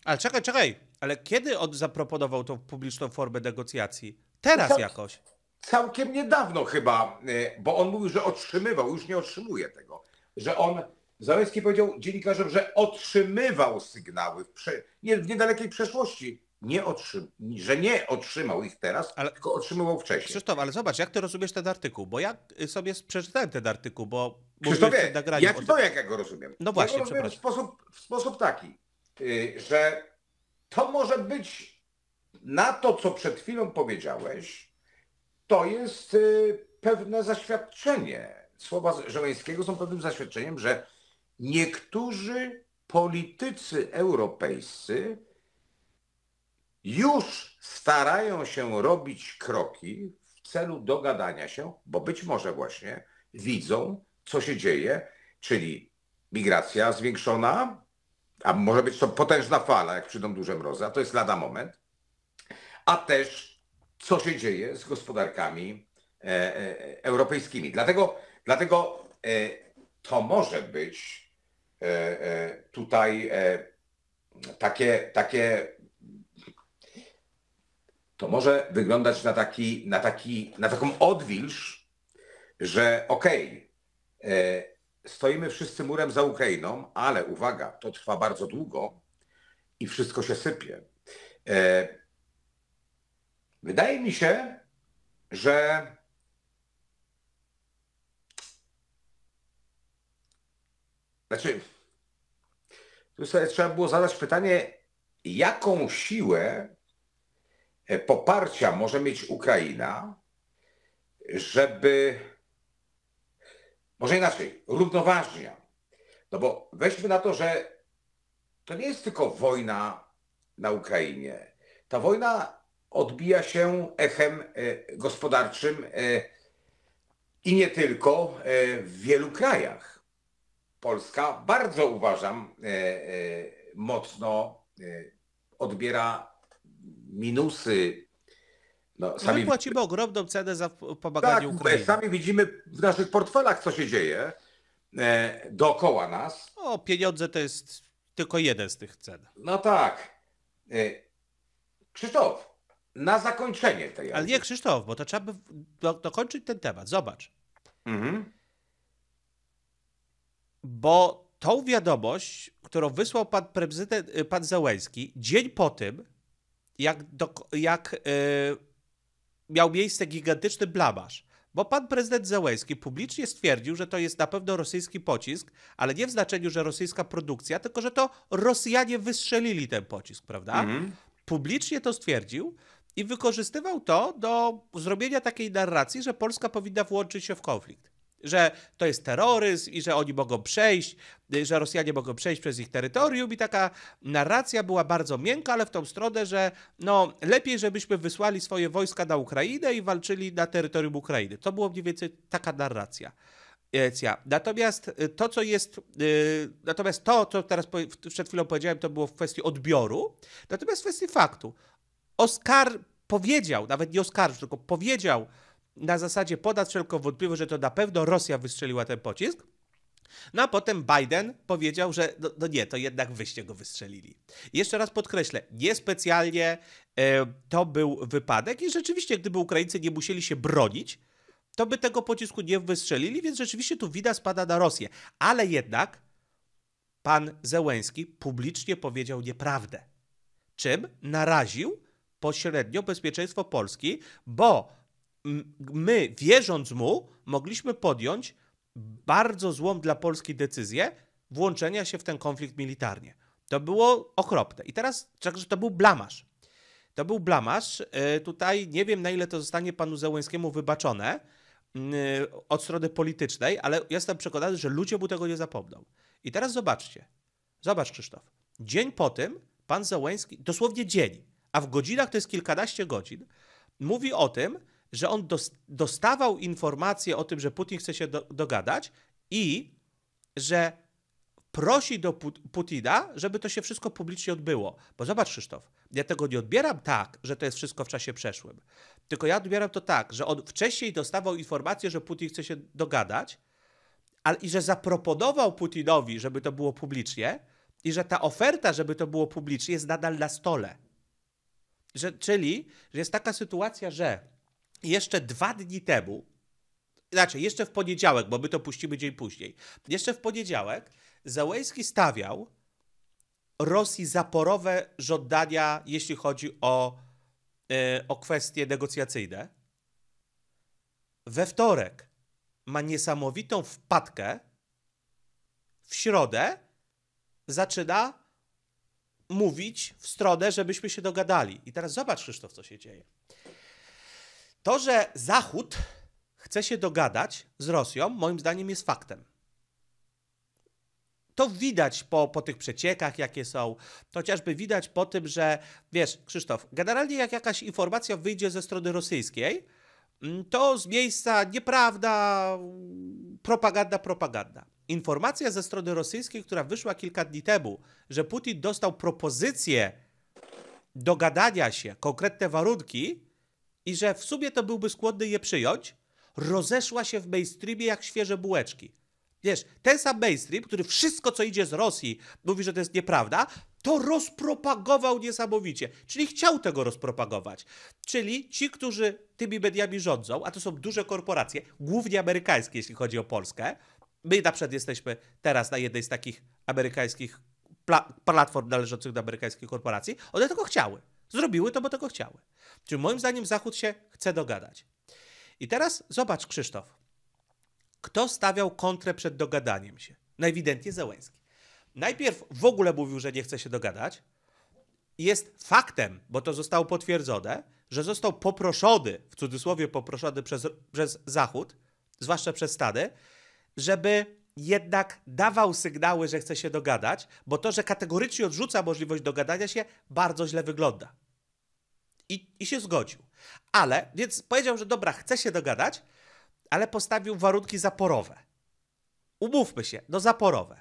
Ale czekaj, czekaj, ale kiedy on zaproponował tą publiczną formę negocjacji? Teraz Cał... jakoś. Całkiem niedawno chyba, y, bo on mówił, że otrzymywał, już nie otrzymuje tego, że on Zaleski powiedział dziennikarzom, że otrzymywał sygnały w, prze... nie, w niedalekiej przeszłości, nie otrzym... że nie otrzymał ich teraz, ale... tylko otrzymywał wcześniej. Krzysztof, ale zobacz, jak ty rozumiesz ten artykuł, bo ja y, sobie przeczytałem ten artykuł, bo... Krzysztofie, jak to, tym... jak ja go rozumiem? No właśnie, ja go rozumiem w sposób, w sposób taki, yy, że to może być na to, co przed chwilą powiedziałeś, to jest yy, pewne zaświadczenie. Słowa Żeleńskiego są pewnym zaświadczeniem, że niektórzy politycy europejscy już starają się robić kroki w celu dogadania się, bo być może właśnie widzą, co się dzieje, czyli migracja zwiększona, a może być to potężna fala, jak przyjdą duże mrozy, a to jest lada moment, a też co się dzieje z gospodarkami e, e, europejskimi. Dlatego, dlatego e, to może być E, e, tutaj e, takie, takie to może wyglądać na, taki, na, taki, na taką odwilż, że okej, okay, stoimy wszyscy murem za Ukrainą, ale uwaga, to trwa bardzo długo i wszystko się sypie. Wydaje mi się, że Znaczy, tu sobie trzeba było zadać pytanie, jaką siłę e, poparcia może mieć Ukraina, żeby, może inaczej, równoważnia. No bo weźmy na to, że to nie jest tylko wojna na Ukrainie. Ta wojna odbija się echem e, gospodarczym e, i nie tylko w wielu krajach. Polska bardzo uważam e, e, mocno e, odbiera minusy. No, no sami... My płacimy ogromną cenę za pomaganie tak, Ukrainie. Sami widzimy w naszych portfelach, co się dzieje dookoła nas. O, pieniądze to jest tylko jeden z tych cen. No tak. Krzysztof, na zakończenie tej. Ale nie Krzysztof, bo to trzeba by dokończyć ten temat. Zobacz. Mhm bo tą wiadomość, którą wysłał pan prezydent, y, pan Załęski, dzień po tym, jak, do, jak yy, miał miejsce gigantyczny blamaż. Bo pan prezydent Załęski publicznie stwierdził, że to jest na pewno rosyjski pocisk, ale nie w znaczeniu, że rosyjska produkcja, tylko że to Rosjanie wystrzelili ten pocisk, prawda? Mm -hmm. Publicznie to stwierdził i wykorzystywał to do zrobienia takiej narracji, że Polska powinna włączyć się w konflikt że to jest terroryzm i że oni mogą przejść, y, że Rosjanie mogą przejść przez ich terytorium i taka narracja była bardzo miękka, ale w tą stronę, że no lepiej, żebyśmy wysłali swoje wojska na Ukrainę i walczyli na terytorium Ukrainy. To było mniej więcej taka narracja. E, natomiast y, to, co jest, y, natomiast to, co teraz przed chwilą powiedziałem, to było w kwestii odbioru, natomiast w kwestii faktu. Oskar powiedział, nawet nie oskarżył, tylko powiedział na zasadzie podać wszelką wątpliwość, że to na pewno Rosja wystrzeliła ten pocisk. No a potem Biden powiedział, że no, no, nie, to jednak wyście go wystrzelili. Jeszcze raz podkreślę, niespecjalnie e, to był wypadek i rzeczywiście, gdyby Ukraińcy nie musieli się bronić, to by tego pocisku nie wystrzelili, więc rzeczywiście tu widać spada na Rosję. Ale jednak pan Zełęski publicznie powiedział nieprawdę, czym naraził pośrednio bezpieczeństwo Polski, bo my, wierząc mu, mogliśmy podjąć bardzo złą dla Polski decyzję włączenia się w ten konflikt militarnie. To było okropne. I teraz, także to był blamasz. To był blamasz. E, tutaj nie wiem, na ile to zostanie panu Zełęskiemu wybaczone e, od strony politycznej, ale jestem przekonany, że ludzie mu tego nie zapomną. I teraz zobaczcie. Zobacz, Krzysztof. Dzień po tym pan Zełęski, dosłownie dzień, a w godzinach to jest kilkanaście godzin, mówi o tym, że on dostawał informacje o tym, że Putin chce się do, dogadać i że prosi do Putina, żeby to się wszystko publicznie odbyło. Bo zobacz, Krzysztof, ja tego nie odbieram tak, że to jest wszystko w czasie przeszłym. Tylko ja odbieram to tak, że on wcześniej dostawał informację, że Putin chce się dogadać, ale i że zaproponował Putinowi, żeby to było publicznie, i że ta oferta, żeby to było publicznie, jest nadal na stole. Że, czyli, że jest taka sytuacja, że jeszcze dwa dni temu, znaczy jeszcze w poniedziałek, bo my to puścimy dzień później, jeszcze w poniedziałek Załęski stawiał Rosji zaporowe żądania, jeśli chodzi o, e, o kwestie negocjacyjne. We wtorek ma niesamowitą wpadkę. W środę zaczyna mówić w stronę, żebyśmy się dogadali. I teraz zobacz, Krzysztof, co się dzieje. To, że Zachód chce się dogadać z Rosją, moim zdaniem jest faktem. To widać po, po tych przeciekach, jakie są. To chociażby widać po tym, że wiesz, Krzysztof, generalnie jak jakaś informacja wyjdzie ze strony rosyjskiej, mm, to z miejsca nieprawda, propaganda, propaganda. Informacja ze strony rosyjskiej, która wyszła kilka dni temu, że Putin dostał propozycję dogadania się, konkretne warunki, i że w sumie to byłby skłonny je przyjąć, rozeszła się w mainstreamie jak świeże bułeczki. Wiesz, ten sam mainstream, który wszystko, co idzie z Rosji, mówi, że to jest nieprawda, to rozpropagował niesamowicie. Czyli chciał tego rozpropagować. Czyli ci, którzy tymi mediami rządzą, a to są duże korporacje, głównie amerykańskie, jeśli chodzi o Polskę. My na przykład jesteśmy teraz na jednej z takich amerykańskich pla platform należących do amerykańskich korporacji. One tego chciały. Zrobiły to, bo tego chciały. Czyli moim zdaniem Zachód się chce dogadać. I teraz zobacz, Krzysztof, kto stawiał kontrę przed dogadaniem się? Najewidentniej Zełęski. Najpierw w ogóle mówił, że nie chce się dogadać. Jest faktem, bo to zostało potwierdzone, że został poproszony, w cudzysłowie poproszony przez, przez Zachód, zwłaszcza przez Stany, żeby jednak dawał sygnały, że chce się dogadać, bo to, że kategorycznie odrzuca możliwość dogadania się, bardzo źle wygląda. I, i się zgodził. Ale, więc powiedział, że dobra, chce się dogadać, ale postawił warunki zaporowe. Umówmy się, no zaporowe.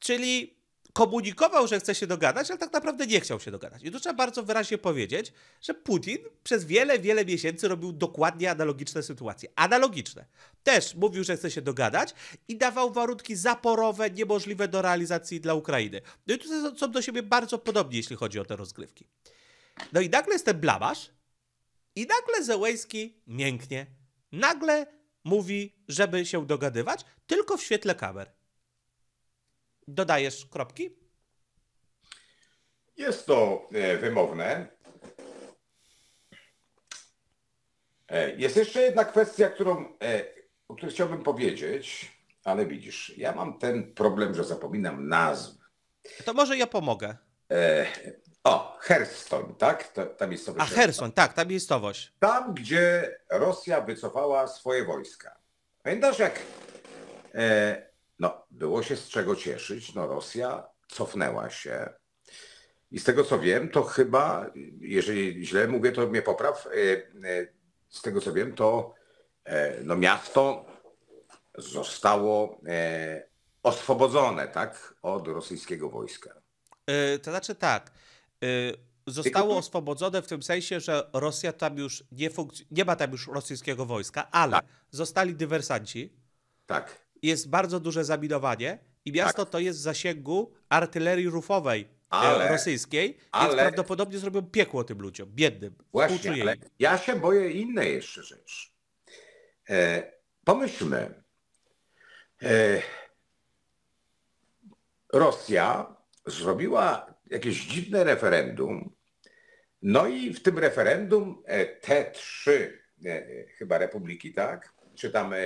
Czyli komunikował, że chce się dogadać, ale tak naprawdę nie chciał się dogadać. I tu trzeba bardzo wyraźnie powiedzieć, że Putin przez wiele, wiele miesięcy robił dokładnie analogiczne sytuacje. Analogiczne. Też mówił, że chce się dogadać i dawał warunki zaporowe, niemożliwe do realizacji dla Ukrainy. No i tu są do siebie bardzo podobni, jeśli chodzi o te rozgrywki. No i nagle jest ten blamasz i nagle Zełejski mięknie. Nagle mówi, żeby się dogadywać, tylko w świetle kamer dodajesz kropki? Jest to e, wymowne. E, jest jeszcze jedna kwestia, którą, e, o której chciałbym powiedzieć, ale widzisz, ja mam ten problem, że zapominam nazw. To może ja pomogę. O, Herston, tak? To, ta miejscowość. A Herston, tak, ta miejscowość. Tam, gdzie Rosja wycofała swoje wojska. Pamiętasz, jak e, no, było się z czego cieszyć. No, Rosja cofnęła się. I z tego co wiem, to chyba, jeżeli źle mówię, to mnie popraw. E, e, z tego co wiem, to e, no, miasto zostało oswobodzone tak, od rosyjskiego wojska. To znaczy tak. Zostało oswobodzone w tym sensie, że Rosja tam już nie, nie ma tam już rosyjskiego wojska, ale tak. zostali dywersanci. Tak jest bardzo duże zabidowanie i miasto tak. to jest w zasięgu artylerii rufowej e, ale, rosyjskiej, więc prawdopodobnie zrobią piekło tym ludziom, biednym. Właśnie, ale ja się boję innej jeszcze rzeczy. E, pomyślmy, e, Rosja zrobiła jakieś dziwne referendum, no i w tym referendum te trzy e, chyba republiki, tak? Czy tam e,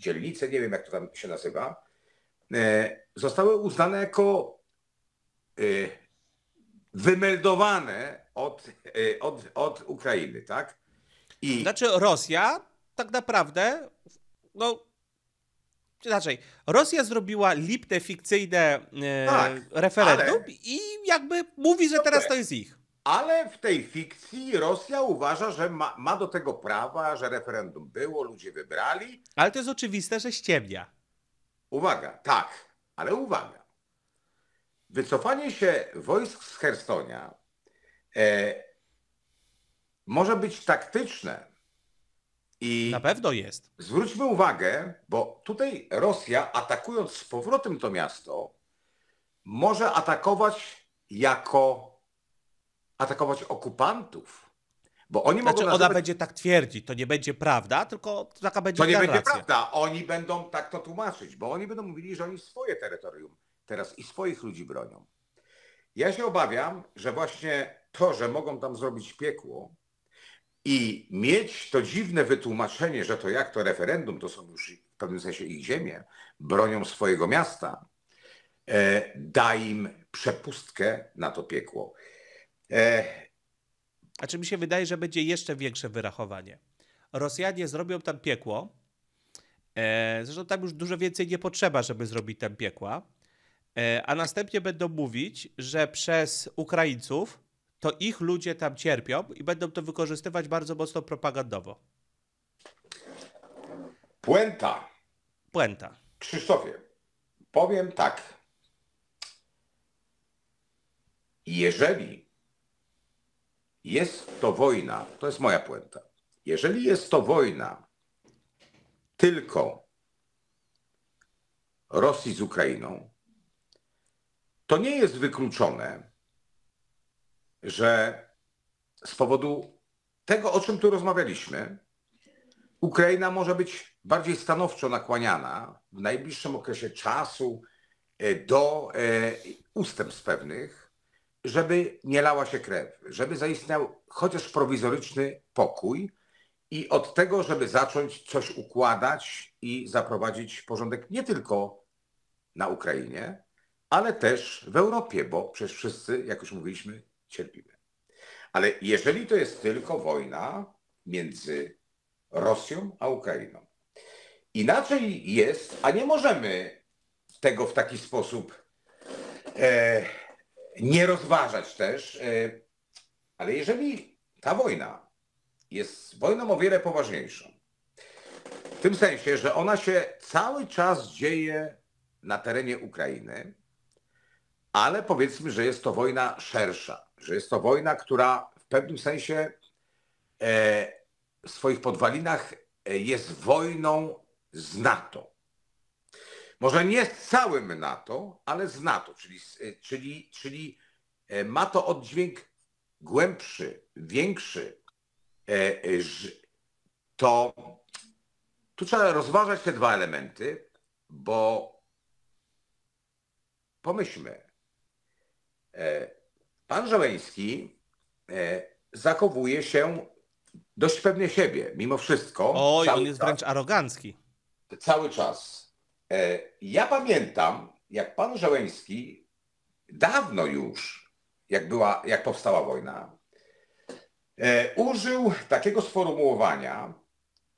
dzielnice, nie wiem jak to tam się nazywa, e, zostały uznane jako e, wymeldowane od, e, od, od Ukrainy, tak? I... Znaczy Rosja tak naprawdę, no inaczej, Rosja zrobiła lipne, fikcyjne tak, referendum ale... i jakby mówi, że teraz to jest ich. Ale w tej fikcji Rosja uważa, że ma, ma, do tego prawa, że referendum było, ludzie wybrali. Ale to jest oczywiste, że ściemnia. Uwaga, tak, ale uwaga. Wycofanie się wojsk z Hersonia e, może być taktyczne. I Na pewno jest. Zwróćmy uwagę, bo tutaj Rosja atakując z powrotem to miasto, może atakować jako atakować okupantów. Bo oni znaczy, mogą nazywać... ona będzie tak twierdzić, to nie będzie prawda, tylko taka będzie To nie będzie prawda, oni będą tak to tłumaczyć, bo oni będą mówili, że oni swoje terytorium teraz i swoich ludzi bronią. Ja się obawiam, że właśnie to, że mogą tam zrobić piekło i mieć to dziwne wytłumaczenie, że to jak to referendum, to są już w pewnym sensie ich ziemie, bronią swojego miasta, e, da im przepustkę na to piekło. E, a czy mi się wydaje, że będzie jeszcze większe wyrachowanie? Rosjanie zrobią tam piekło. E, zresztą tam już dużo więcej nie potrzeba, żeby zrobić tam piekła. E, a następnie będą mówić, że przez Ukraińców to ich ludzie tam cierpią i będą to wykorzystywać bardzo mocno propagandowo. Puenta. Puenta. Krzysztofie, powiem tak. Jeżeli jest to wojna, to jest moja puenta, jeżeli jest to wojna tylko Rosji z Ukrainą, to nie jest wykluczone, że z powodu tego, o czym tu rozmawialiśmy, Ukraina może być bardziej stanowczo nakłaniana w najbliższym okresie czasu e, do e, ustępstw pewnych, żeby nie lała się krew, żeby zaistniał chociaż prowizoryczny pokój i od tego, żeby zacząć coś układać i zaprowadzić porządek nie tylko na Ukrainie, ale też w Europie, bo przecież wszyscy, jak już mówiliśmy, cierpimy. Ale jeżeli to jest tylko wojna między Rosją a Ukrainą, inaczej jest, a nie możemy tego w taki sposób e, nie rozważać też, e, ale jeżeli ta wojna jest wojną o wiele poważniejszą, w tym sensie, że ona się cały czas dzieje na terenie Ukrainy, ale powiedzmy, że jest to wojna szersza, że jest to wojna, która w pewnym sensie e, w swoich podwalinach e, jest wojną z NATO. Może nie z całym NATO, ale z NATO, czyli, e, czyli, czyli e, ma to oddźwięk głębszy, większy. E, to tu trzeba rozważać te dwa elementy, bo pomyślmy, pan Żołęski zachowuje się dość pewnie siebie, mimo wszystko. Oj, on jest czas, wręcz arogancki. Cały czas. E, ja pamiętam, jak pan Żałęski dawno już, jak, była, jak powstała wojna, e, użył takiego sformułowania,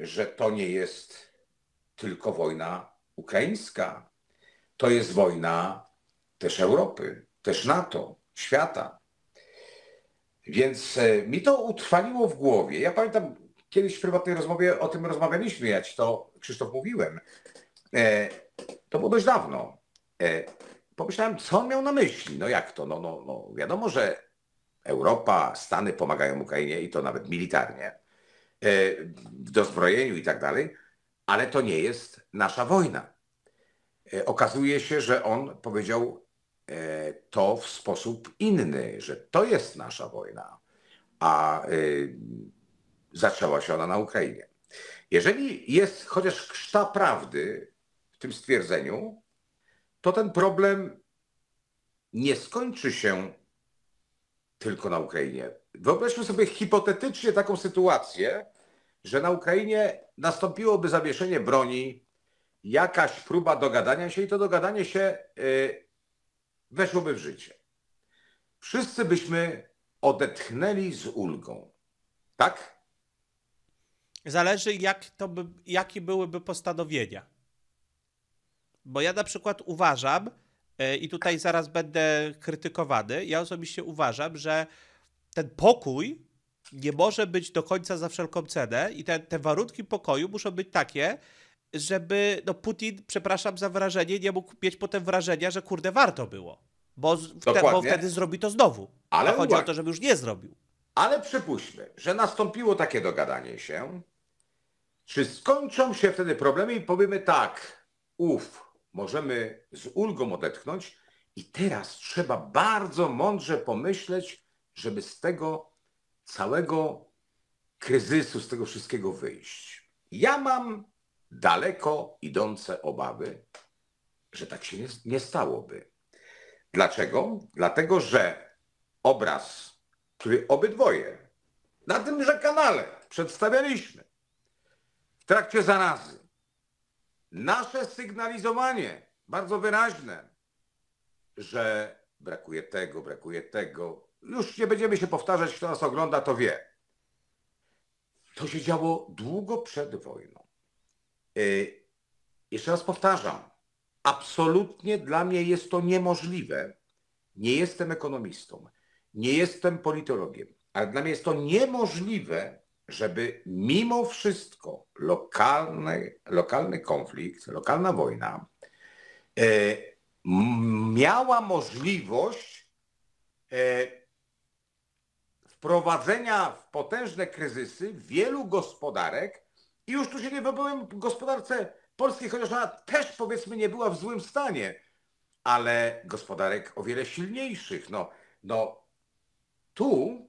że to nie jest tylko wojna ukraińska, to jest wojna też Europy, też NATO, świata. Więc e, mi to utrwaliło w głowie. Ja pamiętam, kiedyś w prywatnej rozmowie o tym rozmawialiśmy, ja ci to, Krzysztof, mówiłem, E, to było dość dawno. E, pomyślałem, co on miał na myśli? No jak to? No, no, no wiadomo, że Europa, Stany pomagają Ukrainie i to nawet militarnie, e, w dozbrojeniu i tak dalej, ale to nie jest nasza wojna. Okazuje się, że on powiedział to w sposób inny, że to jest nasza wojna, a y, zaczęła się ona na Ukrainie. Jeżeli jest chociaż kszta prawdy tym stwierdzeniu, to ten problem nie skończy się tylko na Ukrainie. Wyobraźmy sobie hipotetycznie taką sytuację, że na Ukrainie nastąpiłoby zawieszenie broni, jakaś próba dogadania się i to dogadanie się yy, weszłoby w życie. Wszyscy byśmy odetchnęli z ulgą. Tak? Zależy, jak to by, jakie byłyby postanowienia. Bo ja na przykład uważam, e, i tutaj zaraz będę krytykowany, ja osobiście uważam, że ten pokój nie może być do końca za wszelką cenę i te, te warunki pokoju muszą być takie, żeby no Putin, przepraszam za wrażenie, nie mógł mieć potem wrażenia, że kurde warto było. Bo, te, bo wtedy zrobi to znowu. Ale, chodzi o to, żeby już nie zrobił. Ale przypuśćmy, że nastąpiło takie dogadanie się. Czy skończą się wtedy problemy i powiemy tak, uff, możemy z ulgą odetchnąć i teraz trzeba bardzo mądrze pomyśleć, żeby z tego całego kryzysu, z tego wszystkiego wyjść. Ja mam daleko idące obawy, że tak się nie, nie stałoby. Dlaczego? Dlatego, że obraz, który obydwoje na tymże kanale przedstawialiśmy w trakcie zarazy, nasze sygnalizowanie bardzo wyraźne, że brakuje tego, brakuje tego. Już nie będziemy się powtarzać, kto nas ogląda, to wie. To się działo długo przed wojną. Yy, jeszcze raz powtarzam, absolutnie dla mnie jest to niemożliwe. Nie jestem ekonomistą, nie jestem politologiem, ale dla mnie jest to niemożliwe, żeby mimo wszystko lokalny, lokalny konflikt, lokalna wojna e, miała możliwość e, wprowadzenia w potężne kryzysy wielu gospodarek i już tu się nie wypowiem gospodarce polskiej, chociaż ona też powiedzmy nie była w złym stanie, ale gospodarek o wiele silniejszych. No, no tu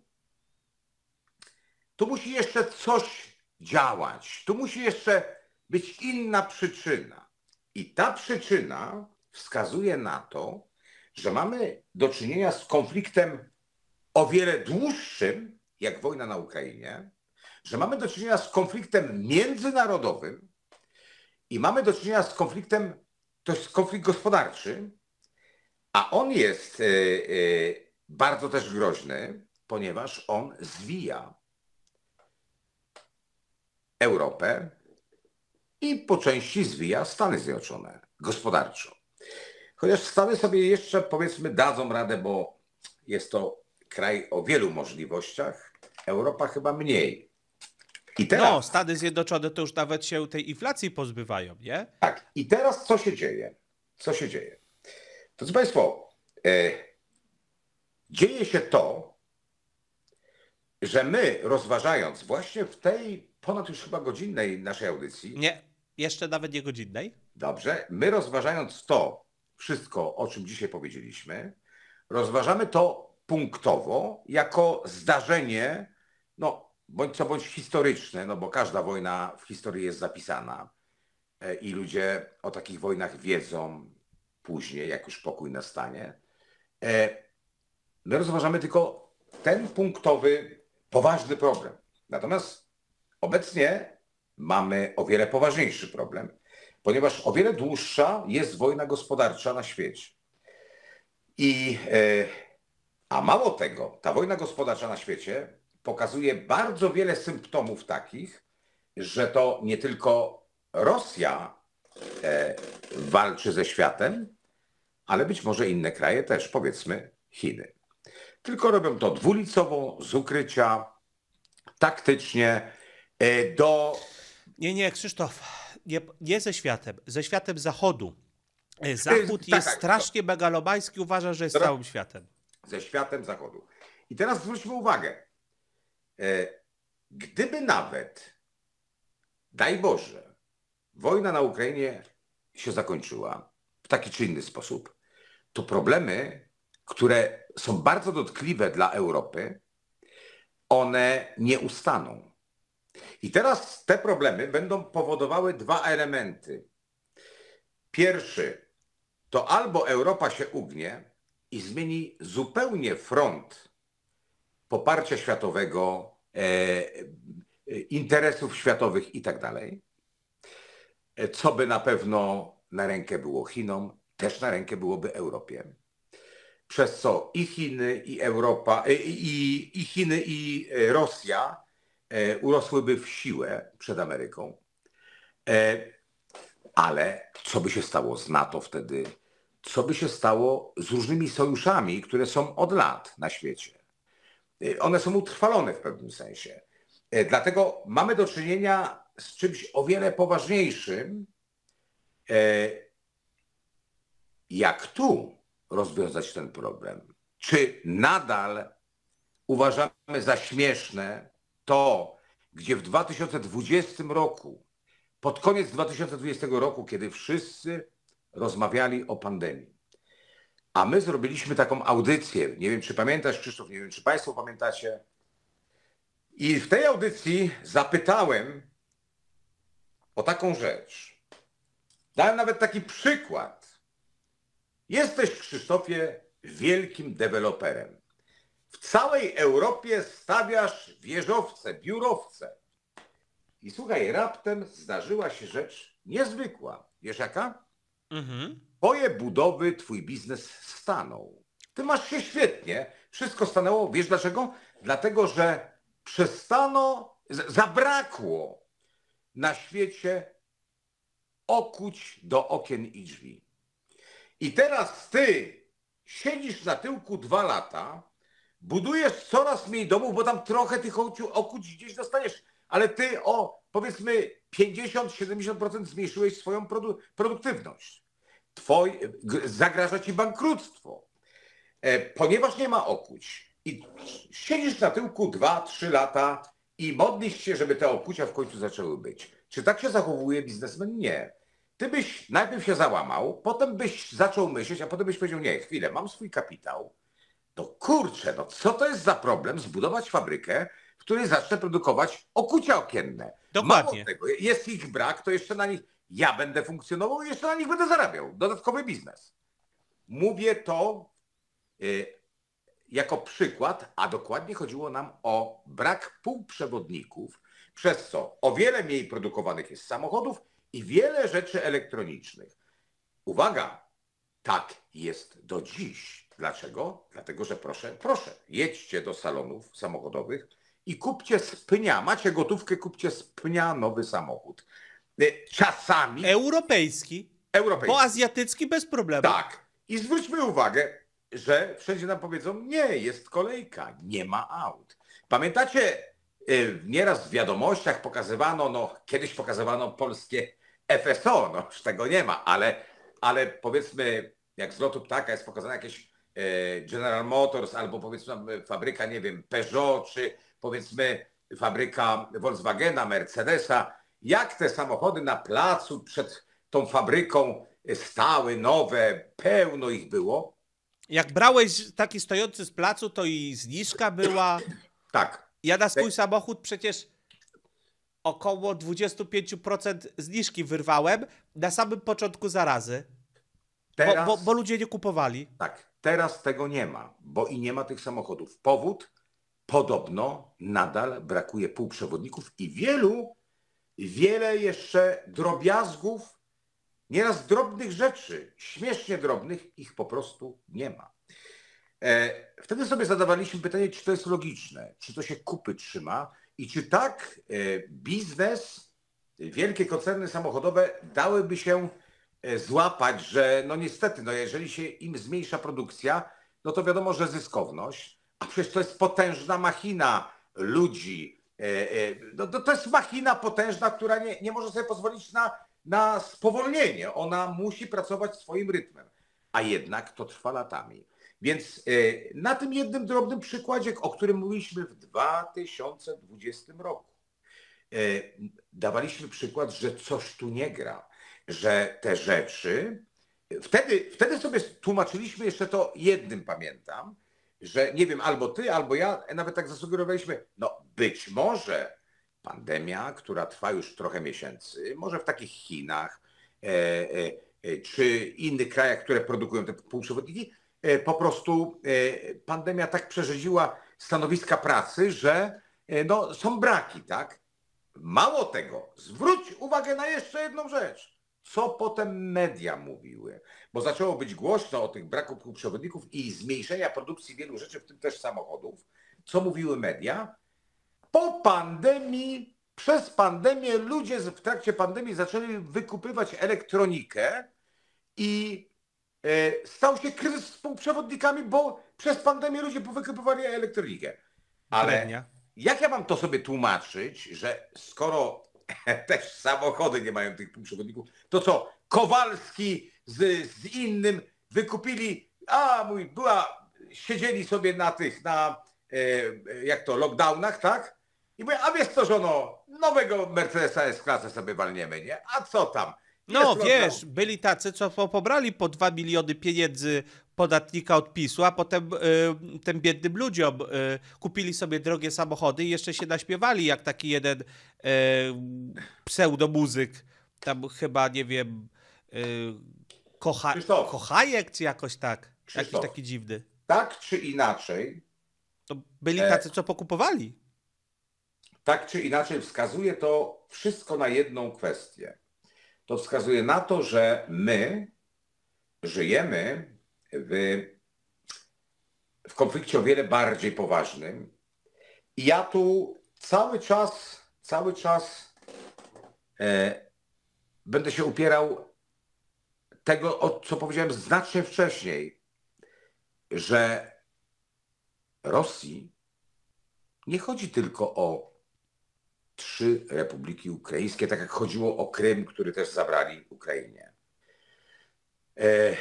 tu musi jeszcze coś działać, tu musi jeszcze być inna przyczyna. I ta przyczyna wskazuje na to, że mamy do czynienia z konfliktem o wiele dłuższym, jak wojna na Ukrainie, że mamy do czynienia z konfliktem międzynarodowym i mamy do czynienia z konfliktem, to jest konflikt gospodarczy, a on jest e, e, bardzo też groźny, ponieważ on zwija Europę i po części zwija Stany Zjednoczone gospodarczo. Chociaż Stany sobie jeszcze powiedzmy dadzą radę, bo jest to kraj o wielu możliwościach, Europa chyba mniej. I teraz, no, Stany Zjednoczone to już nawet się tej inflacji pozbywają, nie? Tak. I teraz co się dzieje? Co się dzieje? Drodzy Państwo, yy, dzieje się to, że my rozważając właśnie w tej ponad już chyba godzinnej naszej audycji. Nie, jeszcze nawet nie godzinnej. Dobrze. My rozważając to wszystko, o czym dzisiaj powiedzieliśmy, rozważamy to punktowo jako zdarzenie, no bądź co bądź historyczne, no bo każda wojna w historii jest zapisana e, i ludzie o takich wojnach wiedzą później, jak już pokój nastanie. E, my rozważamy tylko ten punktowy, poważny problem. Natomiast Obecnie mamy o wiele poważniejszy problem, ponieważ o wiele dłuższa jest wojna gospodarcza na świecie. I, e, a mało tego, ta wojna gospodarcza na świecie pokazuje bardzo wiele symptomów takich, że to nie tylko Rosja e, walczy ze światem, ale być może inne kraje też, powiedzmy Chiny. Tylko robią to dwulicowo z ukrycia, taktycznie, E, do. Nie, nie, Krzysztof, nie, nie ze światem, ze światem Zachodu. E, Zachód tak, jest tak, strasznie to... megalomański, uważa, że jest teraz... całym światem. Ze światem Zachodu. I teraz zwróćmy uwagę. E, gdyby nawet, daj Boże, wojna na Ukrainie się zakończyła w taki czy inny sposób, to problemy, które są bardzo dotkliwe dla Europy, one nie ustaną. I teraz te problemy będą powodowały dwa elementy. Pierwszy to albo Europa się ugnie i zmieni zupełnie front poparcia światowego, e, e interesów światowych i tak dalej, e, co by na pewno na rękę było Chinom, też na rękę byłoby Europie. Przez co i Chiny, i Europa, e, i, i Chiny, i Rosja E, urosłyby w siłę przed Ameryką. E, ale co by się stało z NATO wtedy? Co by się stało z różnymi sojuszami, które są od lat na świecie? E, one są utrwalone w pewnym sensie. Dlatego mamy do czynienia z czymś o wiele poważniejszym, jak tu rozwiązać ten problem. Czy nadal uważamy za śmieszne to, gdzie w 2020 roku, pod koniec 2020 roku, kiedy wszyscy rozmawiali o pandemii, a my zrobiliśmy taką audycję, nie wiem czy pamiętasz Krzysztof, nie wiem czy Państwo pamiętacie, i w tej audycji zapytałem o taką rzecz. Dałem nawet taki przykład. Jesteś, Krzysztofie, wielkim deweloperem w całej Europie stawiasz wieżowce, biurowce. I słuchaj, raptem zdarzyła się rzecz niezwykła. Wiesz jaka? Mhm. Twoje budowy, twój biznes stanął. Ty masz się świetnie. Wszystko stanęło. Wiesz dlaczego? Dlatego, że przestano, zabrakło na świecie okuć do okien i drzwi. I teraz ty siedzisz na tyłku dwa lata, budujesz coraz mniej domów, bo tam trochę tych okuć gdzieś dostaniesz, ale ty o powiedzmy 50-70% zmniejszyłeś swoją produ produktywność. Twoj, zagraża ci bankructwo, e, ponieważ nie ma okuć i siedzisz na tyłku 2-3 lata i modlisz się, żeby te okucia w końcu zaczęły być. Czy tak się zachowuje biznesmen? Nie. Ty byś najpierw się załamał, potem byś zaczął myśleć, a potem byś powiedział, nie, chwilę, mam swój kapitał, to kurczę, no co to jest za problem zbudować fabrykę, w której zacznę produkować okucia okienne. Dokładnie. Mało tego, jest ich brak, to jeszcze na nich ja będę funkcjonował i jeszcze na nich będę zarabiał. Dodatkowy biznes. Mówię to y, jako przykład, a dokładnie chodziło nam o brak półprzewodników, przez co o wiele mniej produkowanych jest samochodów i wiele rzeczy elektronicznych. Uwaga, tak jest do dziś. Dlaczego? Dlatego, że proszę, proszę, jedźcie do salonów samochodowych i kupcie z pnia, macie gotówkę, kupcie z pnia nowy samochód. Y, czasami... Europejski. Europejski. Bo azjatycki bez problemu. Tak. I zwróćmy uwagę, że wszędzie nam powiedzą, nie, jest kolejka, nie ma aut. Pamiętacie, y, nieraz w wiadomościach pokazywano, no kiedyś pokazywano polskie FSO, no już tego nie ma, ale, ale powiedzmy, jak z lotu ptaka jest pokazane jakieś E, General Motors albo powiedzmy e, fabryka, nie wiem, Peugeot czy powiedzmy fabryka Volkswagena, Mercedesa, jak te samochody na placu przed tą fabryką e, stały, nowe, pełno ich było? Jak brałeś taki stojący z placu, to i zniżka była. tak. Ja na swój samochód przecież około 25% zniżki wyrwałem na samym początku zarazy. Teraz... Bo, bo, bo ludzie nie kupowali. Tak. Teraz tego nie ma, bo i nie ma tych samochodów. Powód? Podobno nadal brakuje półprzewodników i wielu, wiele jeszcze drobiazgów, nieraz drobnych rzeczy, śmiesznie drobnych, ich po prostu nie ma. E, wtedy sobie zadawaliśmy pytanie, czy to jest logiczne, czy to się kupy trzyma i czy tak e, biznes, wielkie koncerny samochodowe dałyby się E, złapać, że no niestety, no jeżeli się im zmniejsza produkcja, no to wiadomo, że zyskowność, a przecież to jest potężna machina ludzi. E, e, no, to jest machina potężna, która nie, nie może sobie pozwolić na, na spowolnienie. Ona musi pracować swoim rytmem, a jednak to trwa latami. Więc na tym jednym drobnym przykładzie, o którym mówiliśmy w 2020 roku, dawaliśmy przykład, że coś tu nie gra że te rzeczy, wtedy, wtedy sobie tłumaczyliśmy jeszcze to jednym, pamiętam, że nie wiem, albo ty, albo ja, nawet tak zasugerowaliśmy, no być może pandemia, która trwa już trochę miesięcy, może w takich Chinach e, e, e czy innych krajach, które produkują te półprzewodniki, e, po prostu e, pandemia tak przerzedziła stanowiska pracy, że e, no, są braki, tak? Mało tego, zwróć uwagę na jeszcze jedną rzecz co potem media mówiły, bo zaczęło być głośno o tych braku przewodników i zmniejszenia produkcji wielu rzeczy, w tym też samochodów, co mówiły media. Po pandemii, przez pandemię ludzie w trakcie pandemii zaczęli wykupywać elektronikę i e, stał się kryzys z półprzewodnikami, bo przez pandemię ludzie wykupywali elektronikę. Ale jak ja mam to sobie tłumaczyć, że skoro Też samochody nie mają tych półprzewodników. To co, Kowalski z, z innym wykupili, a mój, była, siedzieli sobie na tych, na e, e, jak to, lockdownach, tak? I mówię, a wiesz co, żono, nowego Mercedesa S-klasę sobie walniemy, nie? A co tam? No wiesz, byli tacy, co pobrali po 2 miliony pieniędzy podatnika odpisu, a potem y, tym biednym ludziom y, kupili sobie drogie samochody i jeszcze się naśpiewali, jak taki jeden y, pseudomuzyk, tam chyba, nie wiem, y, kocha, Krzysztof. Kochajek, czy jakoś tak, Krzysztof. jakiś taki dziwny. Tak czy inaczej... To byli e, tacy, e... co pokupowali. Tak czy inaczej wskazuje to wszystko na jedną kwestię. To wskazuje na to, że my żyjemy w, w konflikcie o wiele bardziej poważnym. I ja tu cały czas, cały czas e, będę się upierał tego, o co powiedziałem znacznie wcześniej, że Rosji nie chodzi tylko o trzy republiki ukraińskie, tak jak chodziło o Krym, który też zabrali Ukrainie. E,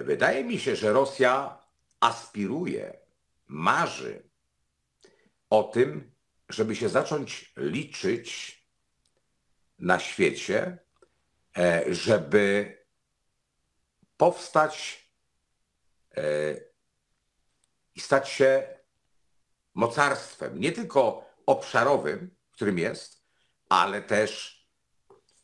Wydaje mi się, że Rosja aspiruje, marzy o tym, żeby się zacząć liczyć na świecie, e, żeby powstać e, i stać się mocarstwem, nie tylko obszarowym, którym jest, ale też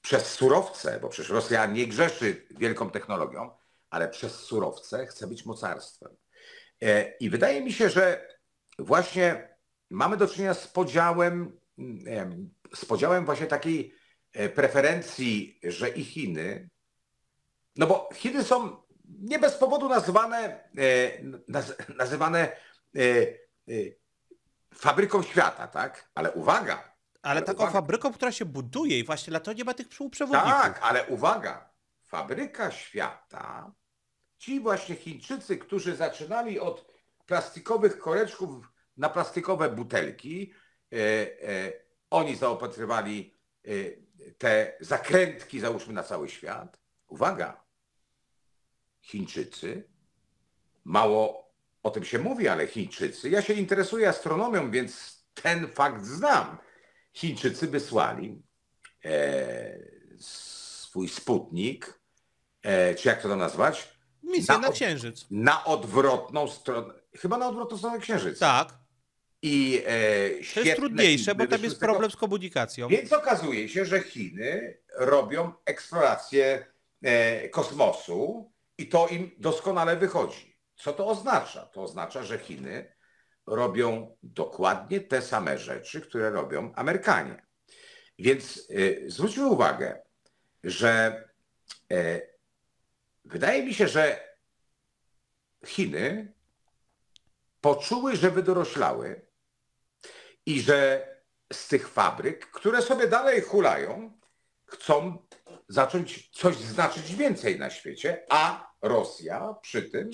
przez surowce, bo przecież Rosja nie grzeszy wielką technologią, ale przez surowce chce być mocarstwem. E, I wydaje mi się, że właśnie mamy do czynienia z podziałem, z podziałem właśnie takiej e, preferencji, że i Chiny, no bo Chiny są nie bez powodu nazywane, e, nazywane fabryką świata, tak? Ale uwaga. Ale taką uwaga. fabryką, która się buduje i właśnie dlatego nie ma tych przewodników. Tak, ale uwaga. Fabryka świata ci właśnie Chińczycy, którzy zaczynali od plastikowych koreczków na plastikowe butelki, e, e, oni zaopatrywali e, te zakrętki, załóżmy, na cały świat. Uwaga, Chińczycy, mało o tym się mówi, ale Chińczycy, ja się interesuję astronomią, więc ten fakt znam. Chińczycy wysłali swój sputnik, czy jak to nazwać, Misję na, na Księżyc. Na odwrotną stronę. Chyba na odwrotną stronę Księżyc. Tak. I e, To jest trudniejsze, bo tam jest problem z komunikacją. Więc okazuje się, że Chiny robią eksplorację e, kosmosu i to im doskonale wychodzi. Co to oznacza? To oznacza, że Chiny robią dokładnie te same rzeczy, które robią Amerykanie. Więc e, zwróćmy uwagę, że e, Wydaje mi się, że Chiny poczuły, że wydoroślały i że z tych fabryk, które sobie dalej hulają, chcą zacząć coś znaczyć więcej na świecie, a Rosja przy tym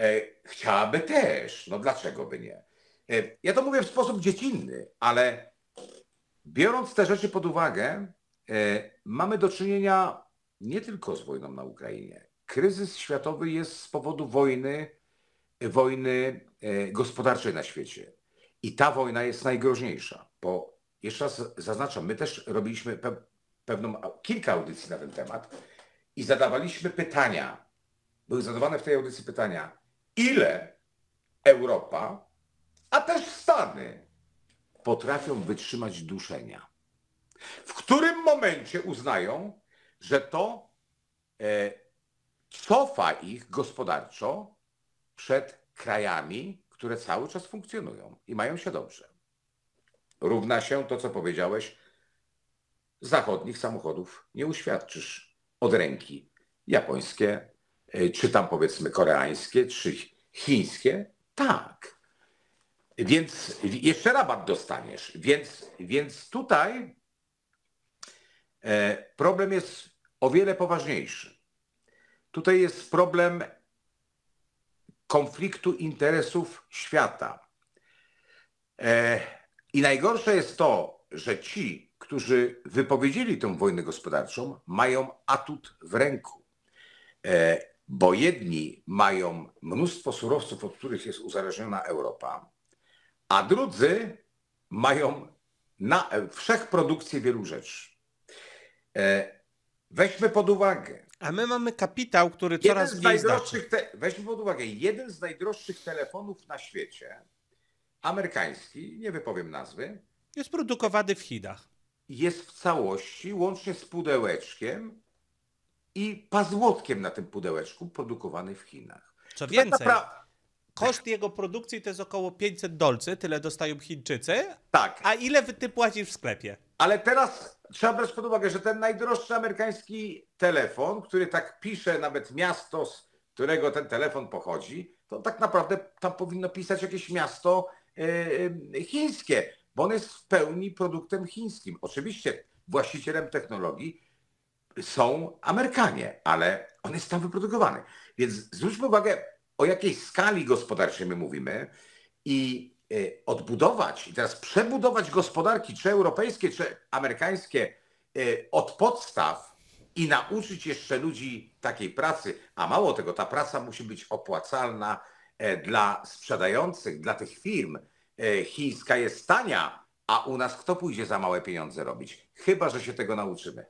e, chciałaby też. No dlaczego by nie? E, ja to mówię w sposób dziecinny, ale biorąc te rzeczy pod uwagę, e, mamy do czynienia nie tylko z wojną na Ukrainie. Kryzys światowy jest z powodu wojny, wojny e, gospodarczej na świecie. I ta wojna jest najgroźniejsza, bo jeszcze raz zaznaczam, my też robiliśmy pe pewną, kilka audycji na ten temat i zadawaliśmy pytania, były zadawane w tej audycji pytania, ile Europa, a też Stany potrafią wytrzymać duszenia. W którym momencie uznają, że to e, cofa ich gospodarczo przed krajami, które cały czas funkcjonują i mają się dobrze. Równa się to, co powiedziałeś, zachodnich samochodów nie uświadczysz od ręki. Japońskie, e, czy tam powiedzmy koreańskie, czy chińskie, tak. Więc jeszcze rabat dostaniesz. Więc, więc tutaj E, problem jest o wiele poważniejszy. Tutaj jest problem konfliktu interesów świata. E, I najgorsze jest to, że ci, którzy wypowiedzieli tę wojnę gospodarczą, mają atut w ręku. E, bo jedni mają mnóstwo surowców, od których jest uzależniona Europa, a drudzy mają na wszechprodukcję wielu rzeczy. E, weźmy pod uwagę. A my mamy kapitał, który coraz jeden z znaczy. najdroższych te... Weźmy pod uwagę, jeden z najdroższych telefonów na świecie, amerykański, nie wypowiem nazwy. Jest produkowany w Chinach. Jest w całości, łącznie z pudełeczkiem i pazłotkiem na tym pudełeczku, produkowany w Chinach. Co to więcej, tak naprawdę... koszt jego produkcji to jest około 500 dolce, tyle dostają Chińczycy. Tak. A ile ty płacisz w sklepie? Ale teraz trzeba brać pod uwagę, że ten najdroższy amerykański telefon, który tak pisze nawet miasto, z którego ten telefon pochodzi, to tak naprawdę tam powinno pisać jakieś miasto e, e, chińskie, bo on jest w pełni produktem chińskim. Oczywiście właścicielem technologii są Amerykanie, ale on jest tam wyprodukowany. Więc zwróćmy uwagę, o jakiej skali gospodarczej my mówimy i Y, odbudować i teraz przebudować gospodarki, czy europejskie, czy amerykańskie, y, od podstaw i nauczyć jeszcze ludzi takiej pracy, a mało tego, ta praca musi być opłacalna e, dla sprzedających, dla tych firm. E, chińska jest tania, a u nas kto pójdzie za małe pieniądze robić? Chyba, że się tego nauczymy.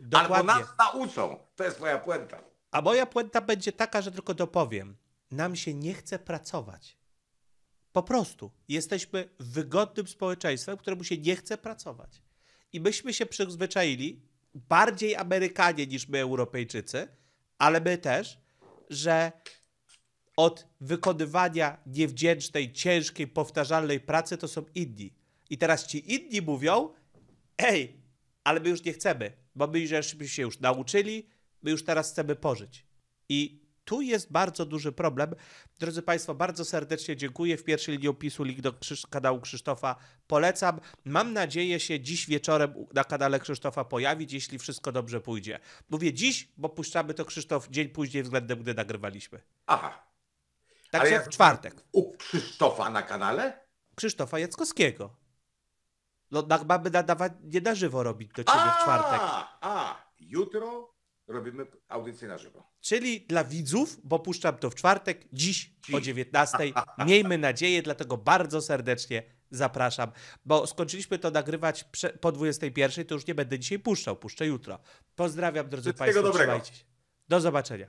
Dokładnie. Albo nas nauczą. To jest moja puenta. A moja puenta będzie taka, że tylko dopowiem. Nam się nie chce pracować. Po prostu jesteśmy wygodnym społeczeństwem, któremu się nie chce pracować. I myśmy się przyzwyczaili, bardziej Amerykanie niż my, Europejczycy, ale my też, że od wykonywania niewdzięcznej, ciężkiej, powtarzalnej pracy to są inni. I teraz ci inni mówią: Ej, ale my już nie chcemy, bo my żeśmy się już nauczyli, my już teraz chcemy pożyć. I tu jest bardzo duży problem. Drodzy Państwo, bardzo serdecznie dziękuję. W pierwszej linii opisu link do kanału Krzysztofa polecam. Mam nadzieję się dziś wieczorem na kanale Krzysztofa pojawić, jeśli wszystko dobrze pójdzie. Mówię dziś, bo puszczamy to Krzysztof dzień później względem, gdy nagrywaliśmy. Aha. Także w czwartek. U Krzysztofa na kanale? Krzysztofa Jackowskiego. No, mamy nadawać, nie na żywo robić do ciebie a, w czwartek. A, jutro robimy audycję na żywo. Czyli dla widzów, bo puszczam to w czwartek, dziś, dziś. o 19. Miejmy nadzieję, dlatego bardzo serdecznie zapraszam, bo skończyliśmy to nagrywać po 21, to już nie będę dzisiaj puszczał, puszczę jutro. Pozdrawiam drodzy Wszystkiego Państwo, dobrego. Do zobaczenia.